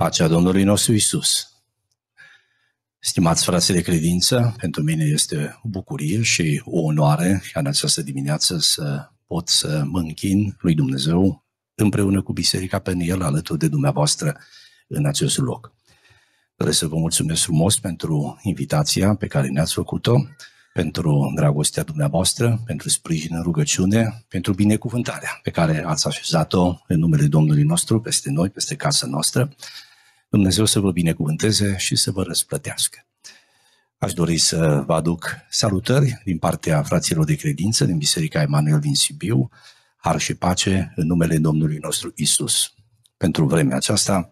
Pacea Domnului nostru Isus. Stimați frații de credință, pentru mine este o bucurie și o onoare ca în această dimineață să pot să mă închin lui Dumnezeu împreună cu Biserica Peniel alături de dumneavoastră în acest loc. Vreau să vă mulțumesc frumos pentru invitația pe care ne-ați făcut-o, pentru dragostea dumneavoastră, pentru sprijin în rugăciune, pentru binecuvântarea pe care ați așezat-o în numele Domnului nostru peste noi, peste casa noastră. Dumnezeu să vă binecuvânteze și să vă răsplătească. Aș dori să vă aduc salutări din partea fraților de credință din Biserica Emanuel din Sibiu, har și pace în numele Domnului nostru Isus. Pentru vremea aceasta,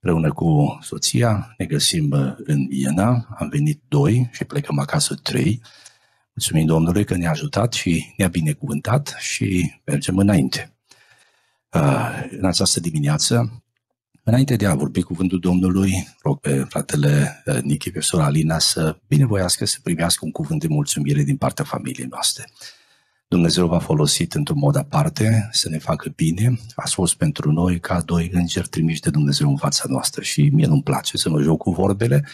împreună cu soția, ne găsim în Viena, am venit doi și plecăm acasă trei. Mulțumim Domnului că ne-a ajutat și ne-a binecuvântat și mergem înainte. Ah, în această dimineață Înainte de a vorbi cuvântul Domnului, rog pe fratele eh, Nichi pe sora Alina să binevoiască să primească un cuvânt de mulțumire din partea familiei noastre. Dumnezeu v-a folosit într-un mod aparte să ne facă bine. A fost pentru noi ca doi îngeri trimiși de Dumnezeu în fața noastră și mie nu-mi place să mă joc cu vorbele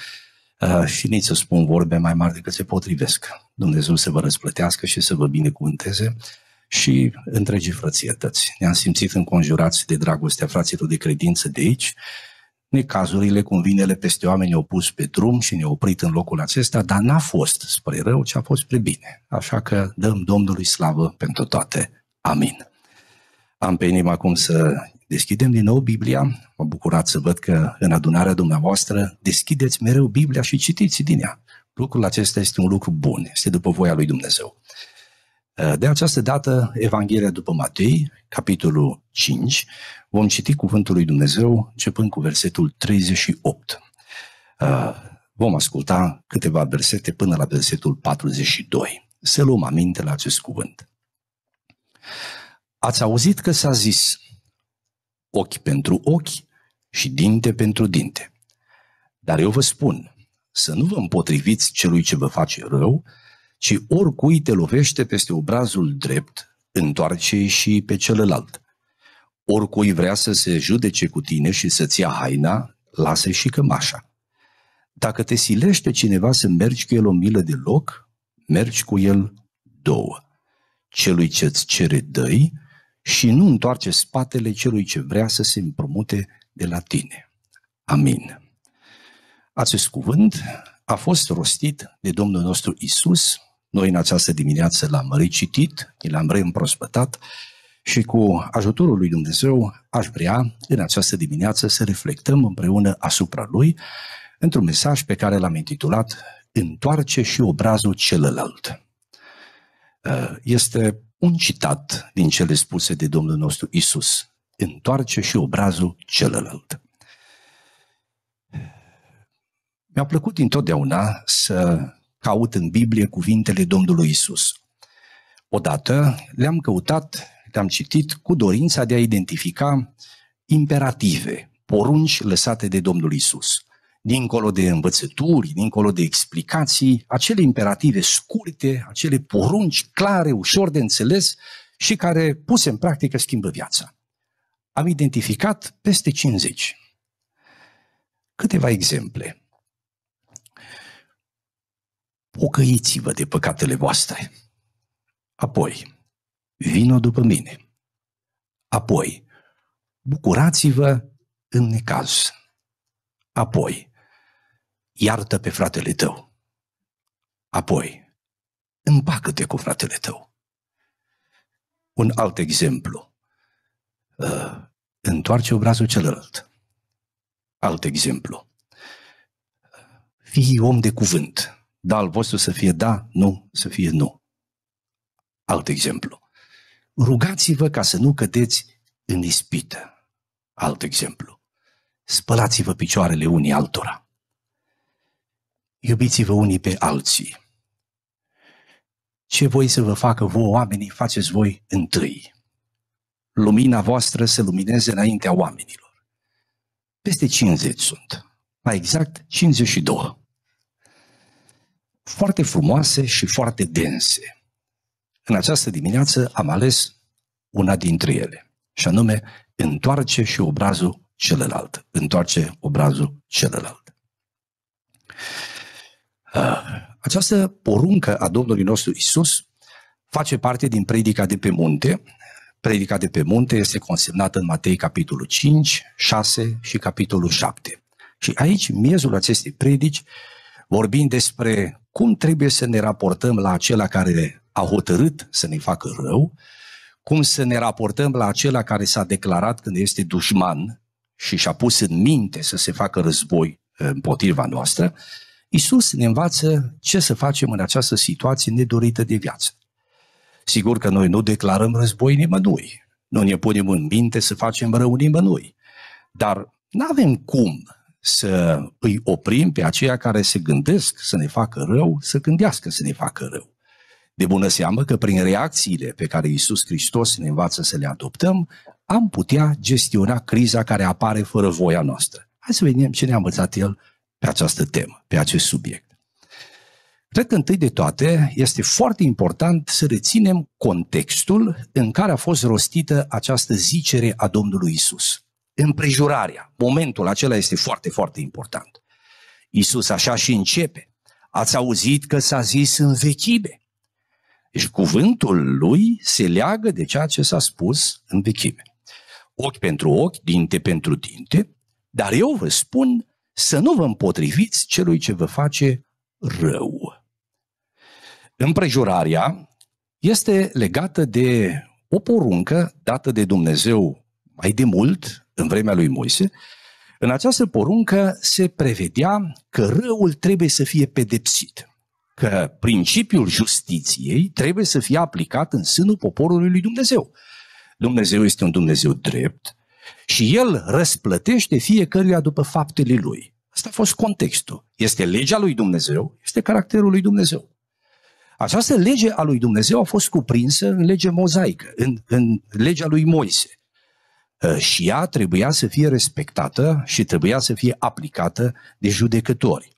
eh, și nici să spun vorbe mai mari decât se potrivesc. Dumnezeu să vă răsplătească și să vă binecuvânteze și întregii frățietăți. Ne-am simțit înconjurați de dragostea fraților de credință de aici, necazurile, convinele peste oameni au pus pe drum și ne-au oprit în locul acesta, dar n-a fost spre rău, ci a fost spre bine. Așa că dăm Domnului slavă pentru toate. Amin. Am pe inimă acum să deschidem din nou Biblia. Mă bucurat să văd că în adunarea dumneavoastră deschideți mereu Biblia și citiți din ea. Lucrul acesta este un lucru bun, este după voia lui Dumnezeu. Eh, de această dată, Evanghelia după Matei, capitolul 5, vom citi Cuvântul lui Dumnezeu începând cu versetul 38. Eh, vom asculta câteva versete până la versetul 42. Să luăm aminte la acest cuvânt. Ați auzit că s-a zis ochi pentru ochi și dinte pentru dinte. Dar eu vă spun să nu vă împotriviți celui ce vă face rău, ci oricui te lovește peste obrazul drept, întoarce și pe celălalt. Oricui vrea să se judece cu tine și să-ți ia haina, lasă și cămașa. Dacă te silește cineva să mergi cu el o milă de loc, mergi cu el două. Celui ce-ți cere dăi și nu întoarce spatele celui ce vrea să se împrumute de la tine. Amin. Acest cuvânt a fost rostit de Domnul nostru Isus noi în această dimineață l-am recitit, l-am reîmprospătat și cu ajutorul lui Dumnezeu aș vrea în această dimineață să reflectăm împreună asupra lui într-un mesaj pe care l-am intitulat Întoarce și obrazul celălalt. Uh, este un citat din cele spuse de Domnul nostru Isus. Întoarce și obrazul celălalt. Mi-a plăcut întotdeauna să caut în Biblie cuvintele Domnului Isus. Odată le-am căutat, le-am citit cu dorința de a identifica imperative, porunci lăsate de Domnul Isus. Dincolo de învățături, dincolo de explicații, acele imperative scurte, acele porunci clare, ușor de înțeles și care, puse în practică, schimbă viața. Am identificat peste 50. Câteva exemple pocăiți-vă de păcatele voastre. Apoi, vino după mine. Apoi, bucurați-vă în necaz. Apoi, iartă pe fratele tău. Apoi, împacă-te cu fratele tău. Un alt exemplu. Uh, întoarce obrazul celălalt. Alt exemplu. Fii om de cuvânt. Da, al vostru să fie da, nu, să fie nu. Alt exemplu. Rugați-vă ca să nu cădeți în ispită. Alt exemplu. Spălați-vă picioarele unii altora. Iubiți-vă unii pe alții. Ce voi să vă facă voi oamenii, faceți voi întâi. Lumina voastră să lumineze înaintea oamenilor. Peste 50 sunt. Mai exact, 52 foarte frumoase și foarte dense. În această dimineață am ales una dintre ele, și anume întoarce și obrazul celălalt. Întoarce obrazul celălalt. Ah, această poruncă a Domnului nostru Isus face parte din predica de pe munte. Predica de pe munte este consemnată în Matei capitolul 5, 6 și capitolul 7. Și aici, miezul acestei predici, vorbind despre cum trebuie să ne raportăm la acela care a hotărât să ne facă rău, cum să ne raportăm la acela care s-a declarat când este dușman și și-a pus în minte să se facă război împotriva noastră, Isus ne învață ce să facem în această situație nedorită de viață. Sigur că noi nu declarăm război nimănui, nu ne punem în minte să facem rău nimănui, dar nu avem cum să îi oprim pe aceia care se gândesc să ne facă rău, să gândească să ne facă rău. De bună seamă că prin reacțiile pe care Iisus Hristos ne învață să le adoptăm, am putea gestiona criza care apare fără voia noastră. Hai să vedem ce ne-a învățat el pe această temă, pe acest subiect. Cred că întâi de toate este foarte important să reținem contextul în care a fost rostită această zicere a Domnului Isus împrejurarea. Momentul acela este foarte, foarte important. Iisus așa și începe. Ați auzit că s-a zis în vechime. Deci cuvântul lui se leagă de ceea ce s-a spus în vechime. Ochi pentru ochi, dinte pentru dinte, dar eu vă spun să nu vă împotriviți celui ce vă face rău. Împrejurarea este legată de o poruncă dată de Dumnezeu mai de mult, în vremea lui Moise, în această poruncă se prevedea că răul trebuie să fie pedepsit, că principiul justiției trebuie să fie aplicat în sânul poporului lui Dumnezeu. Dumnezeu este un Dumnezeu drept și El răsplătește fiecăruia după faptele Lui. Asta a fost contextul. Este legea lui Dumnezeu, este caracterul lui Dumnezeu. Această lege a lui Dumnezeu a fost cuprinsă în lege mozaică, în, în legea lui Moise. Ă, și ea trebuia să fie respectată și trebuia să fie aplicată de judecători.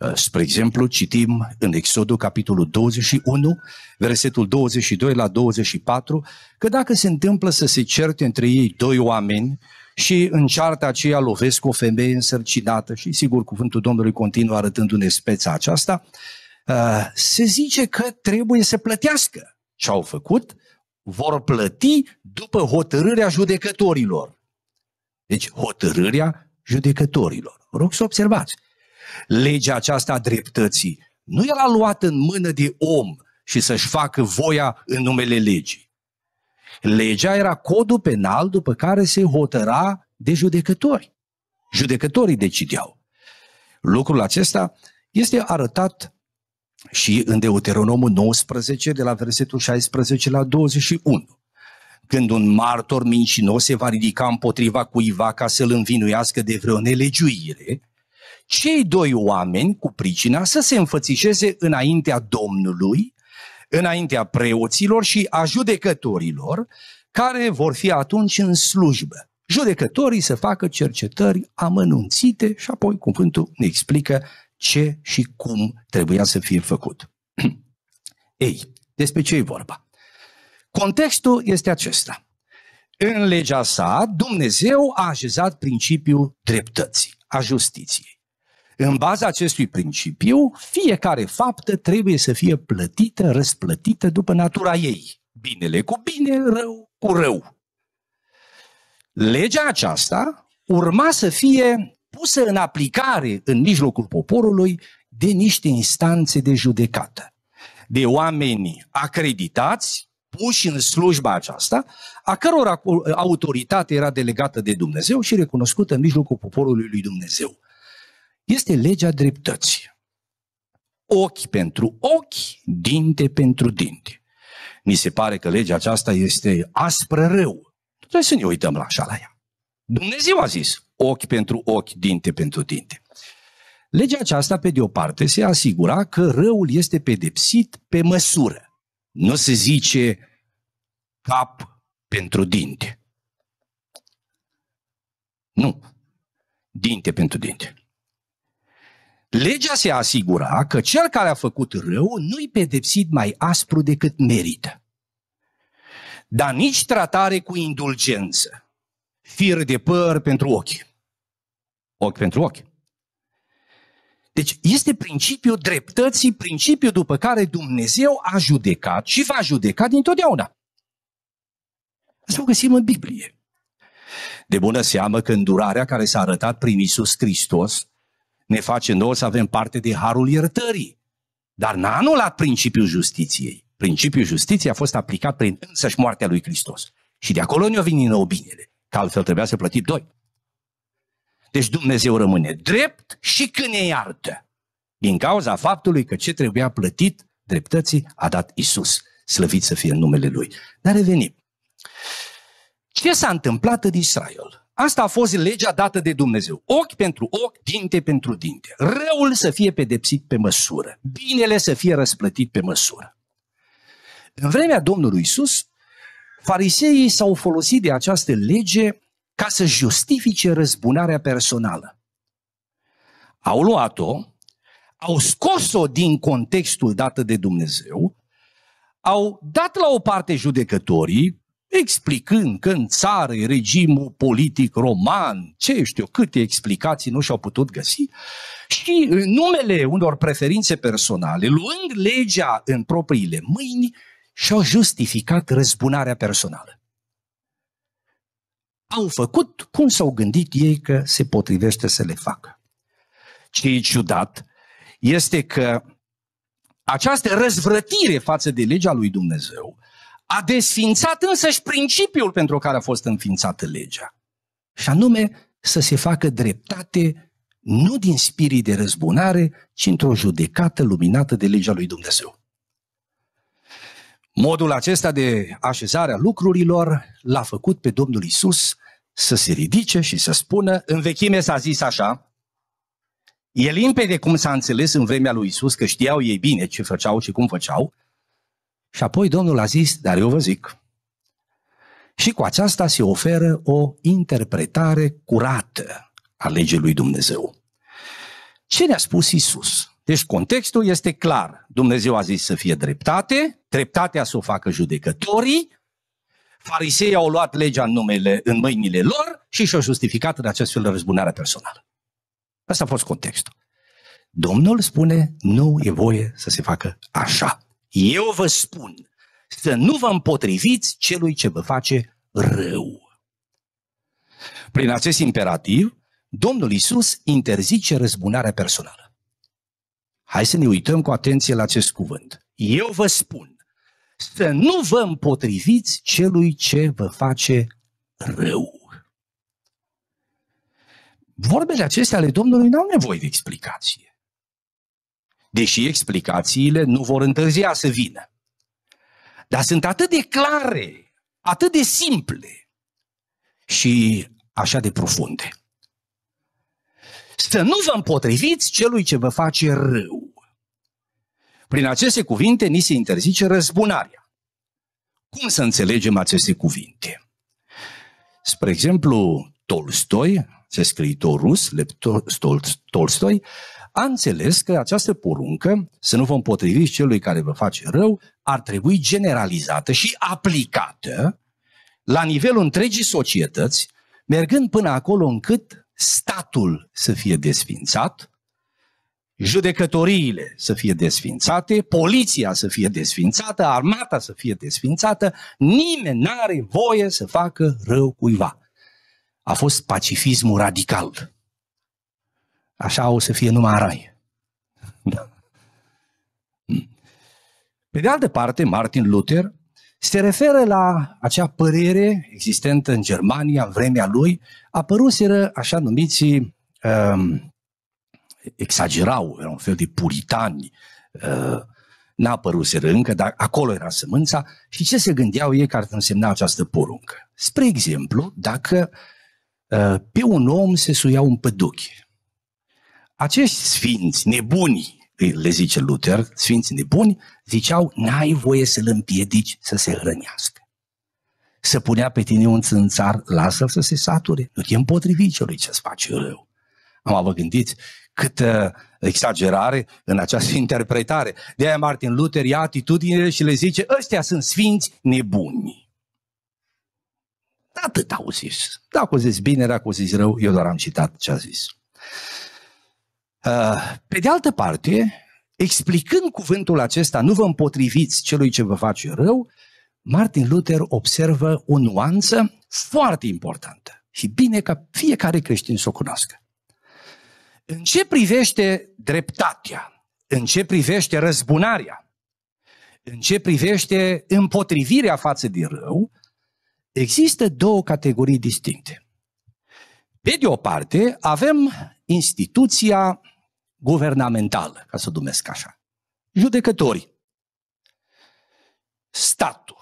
Ă, spre exemplu, citim în Exodul, capitolul 21, versetul 22 la 24, că dacă se întâmplă să se certe între ei doi oameni și în cearta aceea lovesc o femeie însărcinată și sigur cuvântul Domnului continuă arătându-ne speța aceasta, ă, se zice că trebuie să plătească ce au făcut vor plăti după hotărârea judecătorilor. Deci hotărârea judecătorilor. Rog să observați. Legea aceasta a dreptății nu era luată în mână de om și să-și facă voia în numele legii. Legea era codul penal după care se hotăra de judecători. Judecătorii decideau. Lucrul acesta este arătat și în Deuteronomul 19, de la versetul 16 la 21. Când un martor mincinos se va ridica împotriva cuiva ca să-l învinuiască de vreo nelegiuire, cei doi oameni, cu pricina, să se înfățișeze înaintea Domnului, înaintea preoților și a judecătorilor, care vor fi atunci în slujbă. Judecătorii să facă cercetări amănunțite și apoi cuvântul ne explică ce și cum trebuia să fie făcut. Ei, despre ce e vorba? Contextul este acesta. În legea sa, Dumnezeu a așezat principiul dreptății, a justiției. În baza acestui principiu, fiecare faptă trebuie să fie plătită, răsplătită după natura ei. Binele cu bine, rău cu rău. Legea aceasta urma să fie pusă în aplicare în mijlocul poporului de niște instanțe de judecată, de oameni acreditați, puși în slujba aceasta, a căror autoritate era delegată de Dumnezeu și recunoscută în mijlocul poporului lui Dumnezeu. Este legea dreptății. Ochi pentru ochi, dinte pentru dinte. Mi se pare că legea aceasta este aspră rău. Trebuie să ne uităm la așa la ea. Dumnezeu a zis, ochi pentru ochi, dinte pentru dinte. Legea aceasta, pe de o parte, se asigura că răul este pedepsit pe măsură. Nu se zice cap pentru dinte. Nu. Dinte pentru dinte. Legea se asigura că cel care a făcut rău nu-i pedepsit mai aspru decât merită. Dar nici tratare cu indulgență, fir de păr pentru ochi ochi pentru ochi. Deci este principiul dreptății, principiul după care Dumnezeu a judecat și va judeca dintotdeauna. Asta o găsim în Biblie. De bună seamă că îndurarea care s-a arătat prin Isus Hristos ne face nouă să avem parte de harul iertării. Dar n-a anulat principiul justiției. Principiul justiției a fost aplicat prin însăși moartea lui Hristos. Și de acolo ne-o din nou binele, că altfel trebuia să plătim doi. Deci Dumnezeu rămâne drept și când ne iartă. Din cauza faptului că ce trebuia plătit dreptății a dat Isus. Slăvit să fie numele Lui. Dar revenim. Ce s-a întâmplat în Israel? Asta a fost legea dată de Dumnezeu. Ochi pentru ochi, dinte pentru dinte. Răul să fie pedepsit pe măsură. Binele să fie răsplătit pe măsură. În vremea Domnului Isus, fariseii s-au folosit de această lege ca să justifice răzbunarea personală. Au luat-o, au scos-o din contextul dat de Dumnezeu, au dat la o parte judecătorii, explicând că în țară e regimul politic roman, ce știu câte explicații nu și-au putut găsi, și în numele unor preferințe personale, luând legea în propriile mâini, și-au justificat răzbunarea personală au făcut cum s-au gândit ei că se potrivește să le facă. Ce e ciudat este că această răzvrătire față de legea lui Dumnezeu a desfințat însăși principiul pentru care a fost înființată legea. Și anume să se facă dreptate nu din spirit de răzbunare, ci într-o judecată luminată de legea lui Dumnezeu. Modul acesta de așezare a lucrurilor l-a făcut pe Domnul Isus să se ridice și să spună, în vechime s-a zis așa, e limpede cum s-a înțeles în vremea lui Isus că știau ei bine ce făceau și cum făceau, și apoi Domnul a zis, dar eu vă zic. Și cu aceasta se oferă o interpretare curată a legii lui Dumnezeu. Ce ne-a spus Isus? Deci contextul este clar. Dumnezeu a zis să fie dreptate, dreptatea să o facă judecătorii, farisei au luat legea în, numele, în mâinile lor și și-au justificat în acest fel răzbunarea personală. Asta a fost contextul. Domnul spune, nu e voie să se facă așa. Eu vă spun să nu vă împotriviți celui ce vă face rău. Prin acest imperativ, Domnul Isus interzice răzbunarea personală. Hai să ne uităm cu atenție la acest cuvânt. Eu vă spun să nu vă împotriviți celui ce vă face rău. Vorbele acestea ale Domnului n-au nevoie de explicație. Deși explicațiile nu vor întârzia să vină. Dar sunt atât de clare, atât de simple și așa de profunde. Să nu vă împotriviți celui ce vă face rău. Prin aceste cuvinte ni se interzice răzbunarea. Cum să înțelegem aceste cuvinte? Spre exemplu, Tolstoi, ce scriitor rus, Lev Tolstoi, a înțeles că această poruncă, să nu vă împotriviți celui care vă face rău, ar trebui generalizată și aplicată la nivelul întregii societăți, mergând până acolo încât statul să fie desfințat, judecătoriile să fie desfințate, poliția să fie desfințată, armata să fie desfințată, nimeni nu are voie să facă rău cuiva. A fost pacifismul radical. Așa o să fie numai în rai. Da. Hmm. Pe de altă parte, Martin Luther se referă la acea părere existentă în Germania, în vremea lui, apăruseră așa numiți uh, exagerau, erau un fel de puritani, uh, n-a apăruseră încă, dar acolo era sămânța și ce se gândeau ei că ar însemna această poruncă. Spre exemplu, dacă uh, pe un om se suiau un păduchi, acești sfinți nebuni, le zice Luther, sfinți nebuni, ziceau, n-ai voie să-l împiedici să se hrănească. Să punea pe tine un țânțar, lasă-l să se sature. Nu te împotrivi celui ce-ți face rău. Am avut gândiți, câtă exagerare în această interpretare. De aia Martin Luther ia atitudinile și le zice, ăștia sunt sfinți nebuni. Atât au zis. Dacă au zis bine, dacă au zis rău, eu doar am citat ce a zis. Uh, pe de altă parte, explicând cuvântul acesta, nu vă împotriviți celui ce vă face rău, Martin Luther observă o nuanță foarte importantă și bine ca fiecare creștin să o cunoască. În ce privește dreptatea, în ce privește răzbunarea, în ce privește împotrivirea față de rău, există două categorii distincte. Pe de o parte, avem instituția guvernamentală, ca să numesc așa, judecătorii, statul.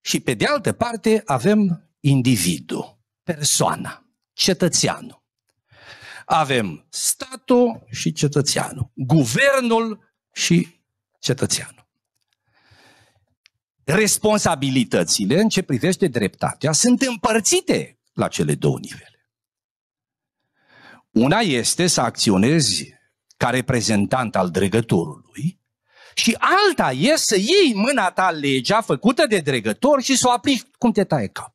Și pe de altă parte avem individul, persoana, cetățeanul. Avem statul și cetățeanul, guvernul și cetățeanul. Responsabilitățile în ce privește dreptatea sunt împărțite la cele două nivele. Una este să acționezi ca reprezentant al dregătorului și alta este să iei mâna ta legea făcută de dregător și să o aplici cum te taie cap.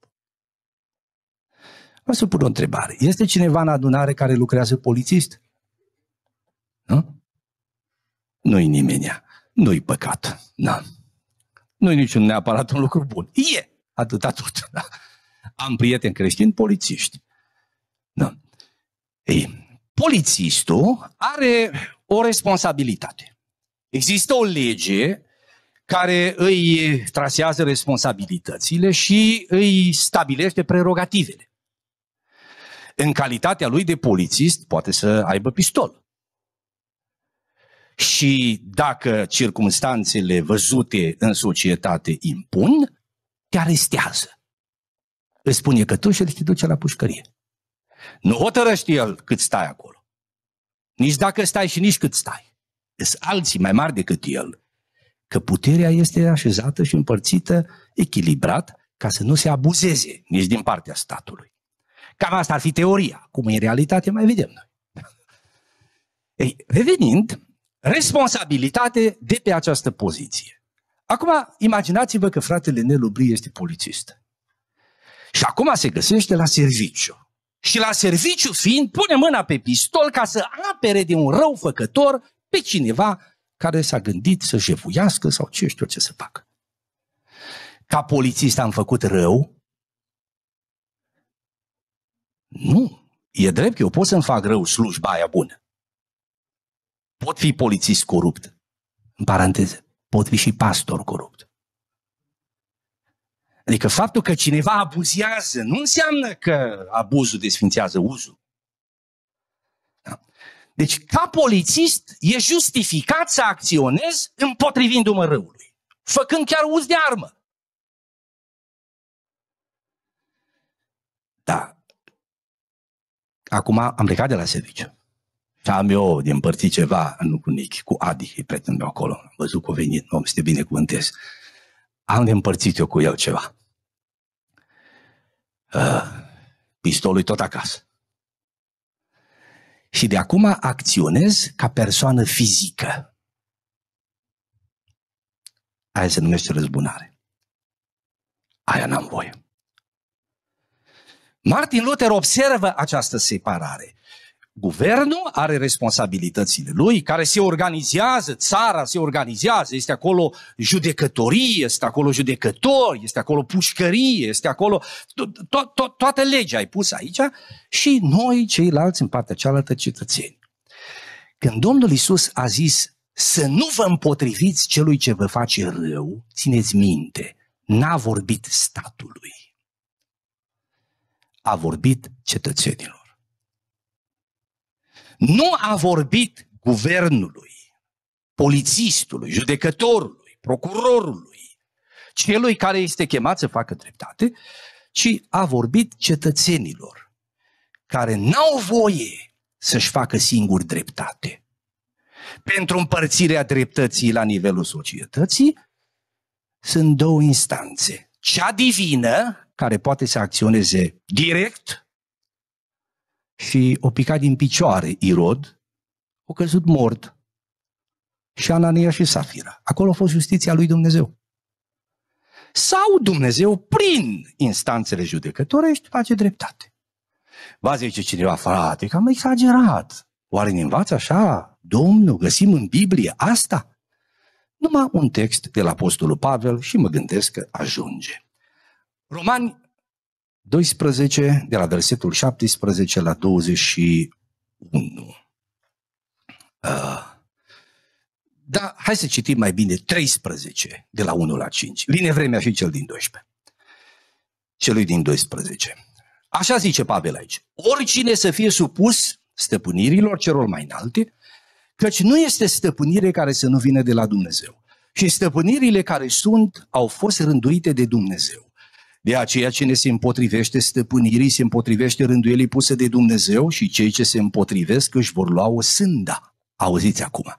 Vă să pun o întrebare. Este cineva în adunare care lucrează polițist? Nu? Nu-i nimeni. Nu-i păcat. Da. Nu-i niciun neapărat un lucru bun. E! Atâta tot. Da. Am prieteni creștini polițiști. Da. Ei, polițistul are o responsabilitate. Există o lege care îi trasează responsabilitățile și îi stabilește prerogativele în calitatea lui de polițist, poate să aibă pistol. Și dacă circumstanțele văzute în societate impun, te arestează. Îți spune că tu și te duce la pușcărie. Nu hotărăște el cât stai acolo. Nici dacă stai și nici cât stai. Sunt alții mai mari decât el. Că puterea este așezată și împărțită echilibrat ca să nu se abuzeze nici din partea statului. Cam asta ar fi teoria. Cum e realitate, mai vedem noi. Ei, revenind, responsabilitate de pe această poziție. Acum, imaginați-vă că fratele Nelu Brie este polițist. Și acum se găsește la serviciu. Și la serviciu fiind, pune mâna pe pistol ca să apere de un făcător pe cineva care s-a gândit să jefuiască sau ce știu ce să facă. Ca polițist am făcut rău, nu. E drept că eu pot să-mi fac rău slujba aia bună. Pot fi polițist corupt. În paranteză. Pot fi și pastor corupt. Adică faptul că cineva abuzează nu înseamnă că abuzul desfințează uzul. Da? Deci, ca polițist, e justificat să acționez împotrivindu-mă răului, făcând chiar uz de armă. Da acum am plecat de la serviciu. Și am eu de împărțit ceva nu cu Nichi, cu Adi, îi prietenul meu acolo. Am văzut că a venit, om, să te binecuvântez. Am de împărțit eu cu el ceva. Uh, pistolul tot acasă. Și de acum acționez ca persoană fizică. Aia se numește răzbunare. Aia n-am voie. Martin Luther observă această separare. Guvernul are responsabilitățile lui, care se organizează, țara se organizează, este acolo judecătorie, este acolo judecător, este acolo pușcărie, este acolo... To- to- toată legea ai pus aici și noi ceilalți în partea cealaltă cetățeni. Când Domnul Isus a zis să nu vă împotriviți celui ce vă face rău, țineți minte, n-a vorbit statului a vorbit cetățenilor. Nu a vorbit guvernului, polițistului, judecătorului, procurorului, celui care este chemat să facă dreptate, ci a vorbit cetățenilor care n-au voie să-și facă singur dreptate. Pentru împărțirea dreptății la nivelul societății sunt două instanțe. Cea divină, care poate să acționeze direct și o pica din picioare Irod, o căzut mort și Anania și Safira. Acolo a fost justiția lui Dumnezeu. Sau Dumnezeu, prin instanțele judecătorești, face dreptate. Va zice cineva, frate, că am exagerat. Oare ne învață așa? Domnul, găsim în Biblie asta? Numai un text de la Apostolul Pavel și mă gândesc că ajunge. Romani 12, de la versetul 17 la 21. Uh, ah. da, hai să citim mai bine 13, de la 1 la 5. Vine vremea și cel din 12. Celui din 12. Așa zice Pavel aici. Oricine să fie supus stăpânirilor celor mai înalte, căci nu este stăpânire care să nu vină de la Dumnezeu. Și stăpânirile care sunt au fost rânduite de Dumnezeu. De aceea cine se împotrivește stăpânirii, se împotrivește rânduielii puse de Dumnezeu și cei ce se împotrivesc își vor lua o sânda. Auziți acum.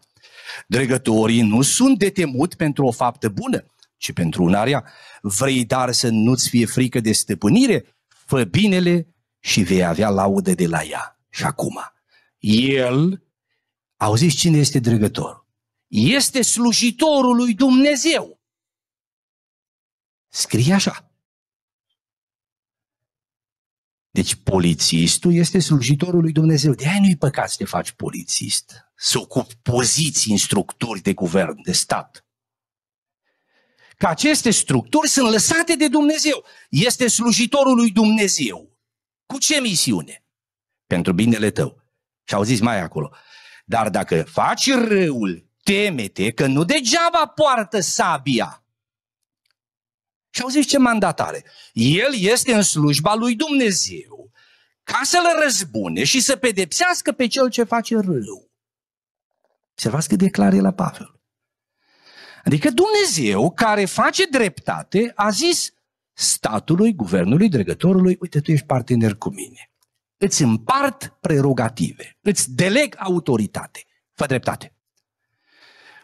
Dregătorii nu sunt de temut pentru o faptă bună, ci pentru unarea. Vrei dar să nu-ți fie frică de stăpânire? Fă binele și vei avea laudă de la ea. Și acum, el, auziți cine este dregător? Este slujitorul lui Dumnezeu. Scrie așa. Deci polițistul este slujitorul lui Dumnezeu. De aia nu-i păcat să te faci polițist. Să ocupi poziții în structuri de guvern, de stat. Că aceste structuri sunt lăsate de Dumnezeu. Este slujitorul lui Dumnezeu. Cu ce misiune? Pentru binele tău. Și au zis mai acolo. Dar dacă faci răul, temete că nu degeaba poartă sabia și auziți ce mandat are. El este în slujba lui Dumnezeu ca să-l răzbune și să pedepsească pe cel ce face rău. Observați cât declară el la Pavel. Adică Dumnezeu care face dreptate a zis statului, guvernului, dregătorului, uite tu ești partener cu mine. Îți împart prerogative, îți deleg autoritate, fă dreptate.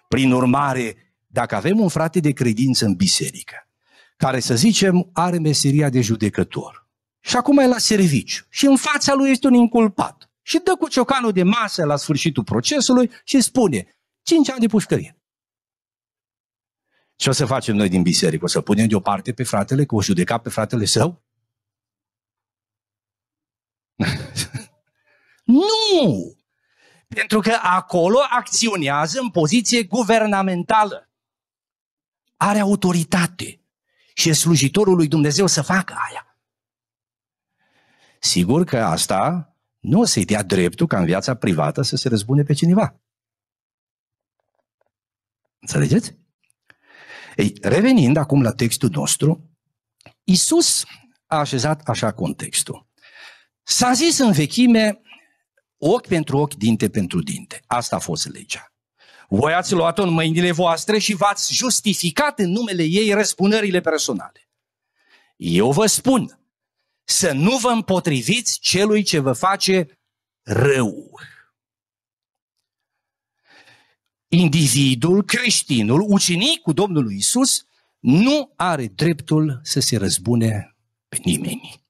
Prin urmare, dacă avem un frate de credință în biserică, care, să zicem, are meseria de judecător. Și acum e la serviciu. Și în fața lui este un inculpat. Și dă cu ciocanul de masă la sfârșitul procesului și spune 5 ani de pușcărie. Ce o să facem noi din biserică? O să punem deoparte pe fratele, că o judeca pe fratele său? nu! Pentru că acolo acționează în poziție guvernamentală. Are autoritate și e slujitorul lui Dumnezeu să facă aia. Sigur că asta nu o să-i dea dreptul ca în viața privată să se răzbune pe cineva. Înțelegeți? Ei, revenind acum la textul nostru, Isus a așezat așa contextul. S-a zis în vechime ochi pentru ochi, dinte pentru dinte. Asta a fost legea. Voi ați luat-o în mâinile voastre și v-ați justificat în numele ei răspunările personale. Eu vă spun să nu vă împotriviți celui ce vă face rău. Individul, creștinul, ucenicul Domnului Isus nu are dreptul să se răzbune pe nimeni.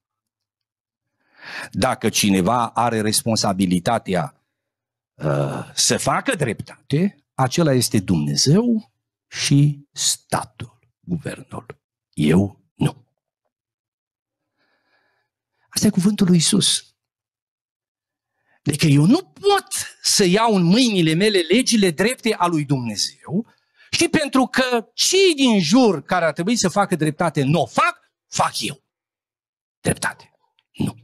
Dacă cineva are responsabilitatea uh, să facă dreptate, acela este Dumnezeu și statul, guvernul. Eu nu. Asta e cuvântul lui Isus. Deci eu nu pot să iau în mâinile mele legile drepte a lui Dumnezeu și pentru că cei din jur care ar trebui să facă dreptate nu o fac, fac eu. Dreptate. Nu.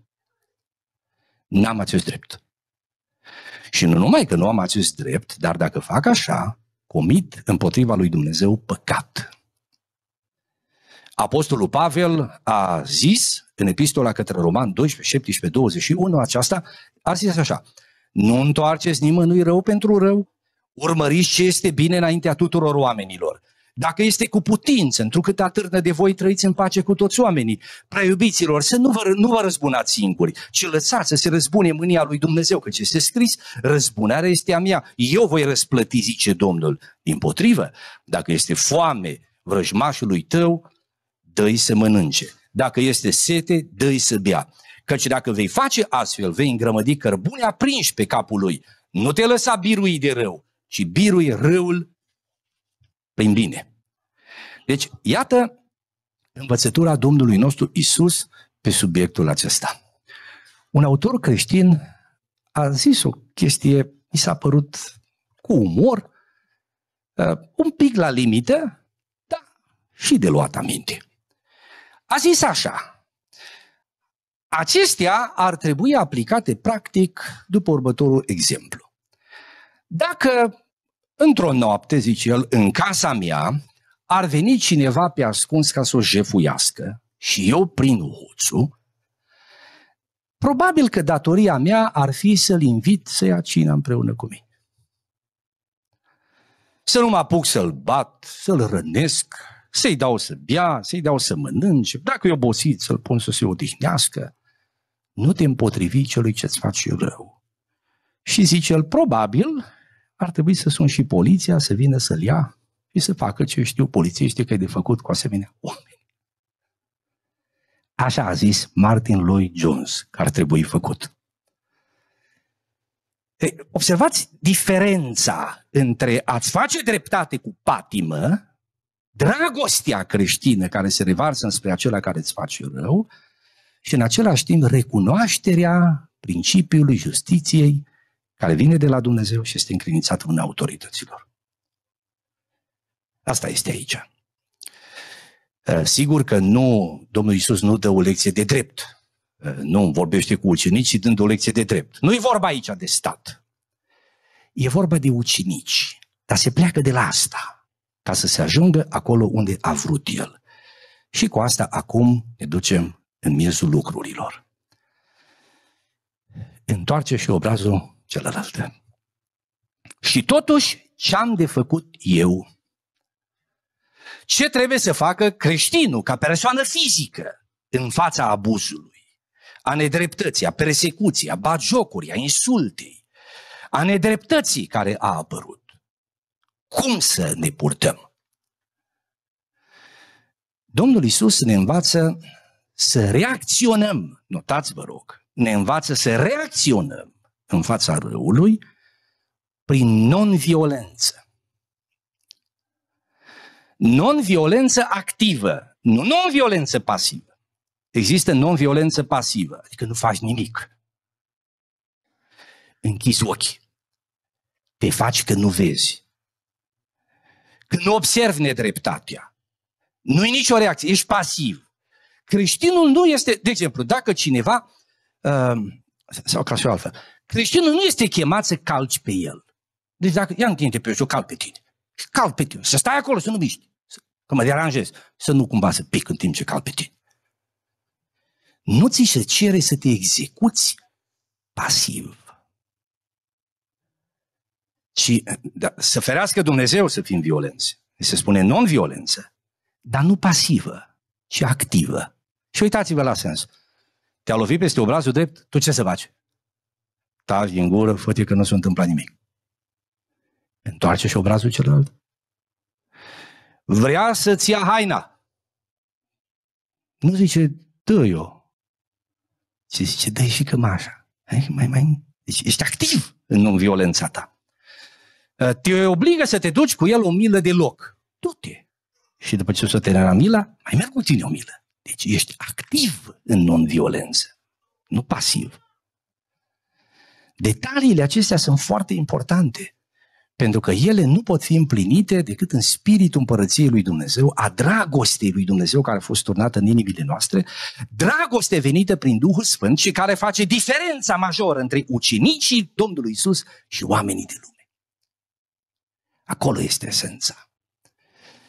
N-am acest drept. Și nu numai că nu am acest drept, dar dacă fac așa, comit împotriva lui Dumnezeu păcat. Apostolul Pavel a zis în epistola către Roman 12, 17, 21 aceasta, a zis așa, nu întoarceți nimănui rău pentru rău, urmăriți ce este bine înaintea tuturor oamenilor dacă este cu putință, întrucât atârnă de voi, trăiți în pace cu toți oamenii. Prea iubiților, să nu vă, nu vă răzbunați singuri, ci lăsați să se răzbune mânia lui Dumnezeu, căci este scris, răzbunarea este a mea, eu voi răsplăti, zice Domnul. Din potrivă, dacă este foame vrăjmașului tău, dă-i să mănânce. Dacă este sete, dă-i să bea. Căci dacă vei face astfel, vei îngrămădi cărbune aprinși pe capul lui. Nu te lăsa birui de rău, ci birui răul prin bine. Deci, iată învățătura Domnului nostru Isus pe subiectul acesta. Un autor creștin a zis o chestie, mi s-a părut cu umor, uh, un pic la limită, dar și de luat aminte. A zis așa, acestea ar trebui aplicate practic după următorul exemplu. Dacă Într-o noapte, zice el, în casa mea, ar veni cineva pe ascuns ca să o jefuiască și eu prin hoțu, probabil că datoria mea ar fi să-l invit să ia cina împreună cu mine. Să nu mă apuc să-l bat, să-l rănesc, să-i dau să bea, să-i dau să mănânce, dacă e obosit să-l pun să se odihnească, nu te împotrivi celui ce-ți face rău. Și zice el, probabil ar trebui să sun și poliția, să vină să-l ia și să facă ce știu polițiștii că e de făcut cu asemenea oameni. Așa a zis Martin Lloyd Jones că ar trebui făcut. Observați diferența între a-ți face dreptate cu patimă, dragostea creștină care se revarsă înspre acela care îți face rău și în același timp recunoașterea principiului justiției care vine de la Dumnezeu și este încredințat în autorităților. Asta este aici. Uh, sigur că nu, Domnul Isus nu dă o lecție de drept. Uh, nu vorbește cu ucenicii dând o lecție de drept. Nu e vorba aici de stat. E vorba de ucenici. Dar se pleacă de la asta, ca să se ajungă acolo unde a vrut el. Și cu asta acum ne ducem în miezul lucrurilor. Întoarce și obrazul celălalt. Și totuși, ce am de făcut eu? Ce trebuie să facă creștinul ca persoană fizică în fața abuzului, a nedreptății, a persecuției, a bagiocurii, a insultei, a nedreptății care a apărut? Cum să ne purtăm? Domnul Isus ne învață să reacționăm, notați vă rog, ne învață să reacționăm în fața răului prin non-violență. Non-violență activă, nu non-violență pasivă. Există non-violență pasivă, adică nu faci nimic. Închizi ochii. Te faci că nu vezi. Că nu observi nedreptatea. Nu i nicio reacție, ești pasiv. Creștinul nu este, de exemplu, dacă cineva, uh, sau ca și altfel, Creștinul nu este chemat să calci pe el. Deci dacă, ia întinde pe eu cal pe tine. Cal pe tine. Să stai acolo, să nu miști. Că mă deranjez. Să nu cumva să pic în timp ce cal pe tine. Nu ți se cere să te execuți pasiv. Și da, să ferească Dumnezeu să fim violenți. Se spune non-violență, dar nu pasivă, ci activă. Și uitați-vă la sens. Te-a lovit peste obrazul drept, tu ce să faci? stavi în gură, făte că nu se întâmplă nimic. Întoarce și obrazul celălalt. Vrea să-ți ia haina. Nu zice, dă eu. Și zice, dă și cămașa. Mai, mai, deci ești activ în non-violența ta. Ă, te obligă să te duci cu el o milă de loc. Du-te. Și după ce o să te la mila, mai merg cu tine o milă. Deci ești activ în non-violență, nu pasiv. Detaliile acestea sunt foarte importante, pentru că ele nu pot fi împlinite decât în spiritul împărăției lui Dumnezeu, a dragostei lui Dumnezeu care a fost turnată în inimile noastre, dragoste venită prin Duhul Sfânt și care face diferența majoră între ucenicii Domnului Isus și oamenii de lume. Acolo este esența.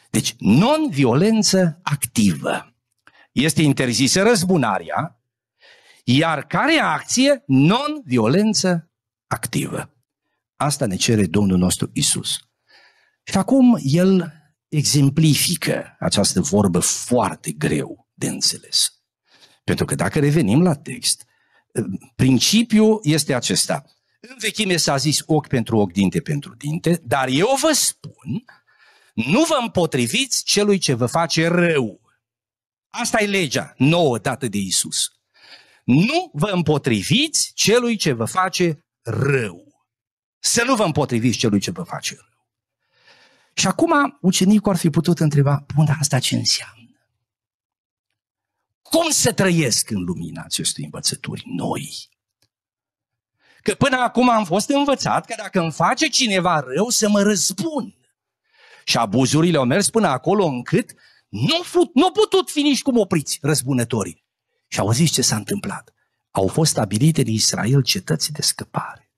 Deci, non-violență activă. Este interzisă răzbunarea, iar care acție? Non-violență activă. Asta ne cere Domnul nostru Isus. Și acum el exemplifică această vorbă foarte greu de înțeles. Pentru că dacă revenim la text, principiul este acesta. În vechime s-a zis ochi pentru ochi, dinte pentru dinte, dar eu vă spun, nu vă împotriviți celui ce vă face rău. Asta e legea nouă dată de Isus. Nu vă împotriviți celui ce vă face rău. Să nu vă împotriviți celui ce vă face rău. Și acum ucenicul ar fi putut întreba, bun, dar asta ce înseamnă? Cum să trăiesc în lumina acestui învățături noi? Că până acum am fost învățat că dacă îmi face cineva rău să mă răzbun. Și abuzurile au mers până acolo încât nu, au nu putut fi nici cum opriți răzbunătorii. Și auziți ce s-a întâmplat. Au fost stabilite în Israel cetăți de scăpare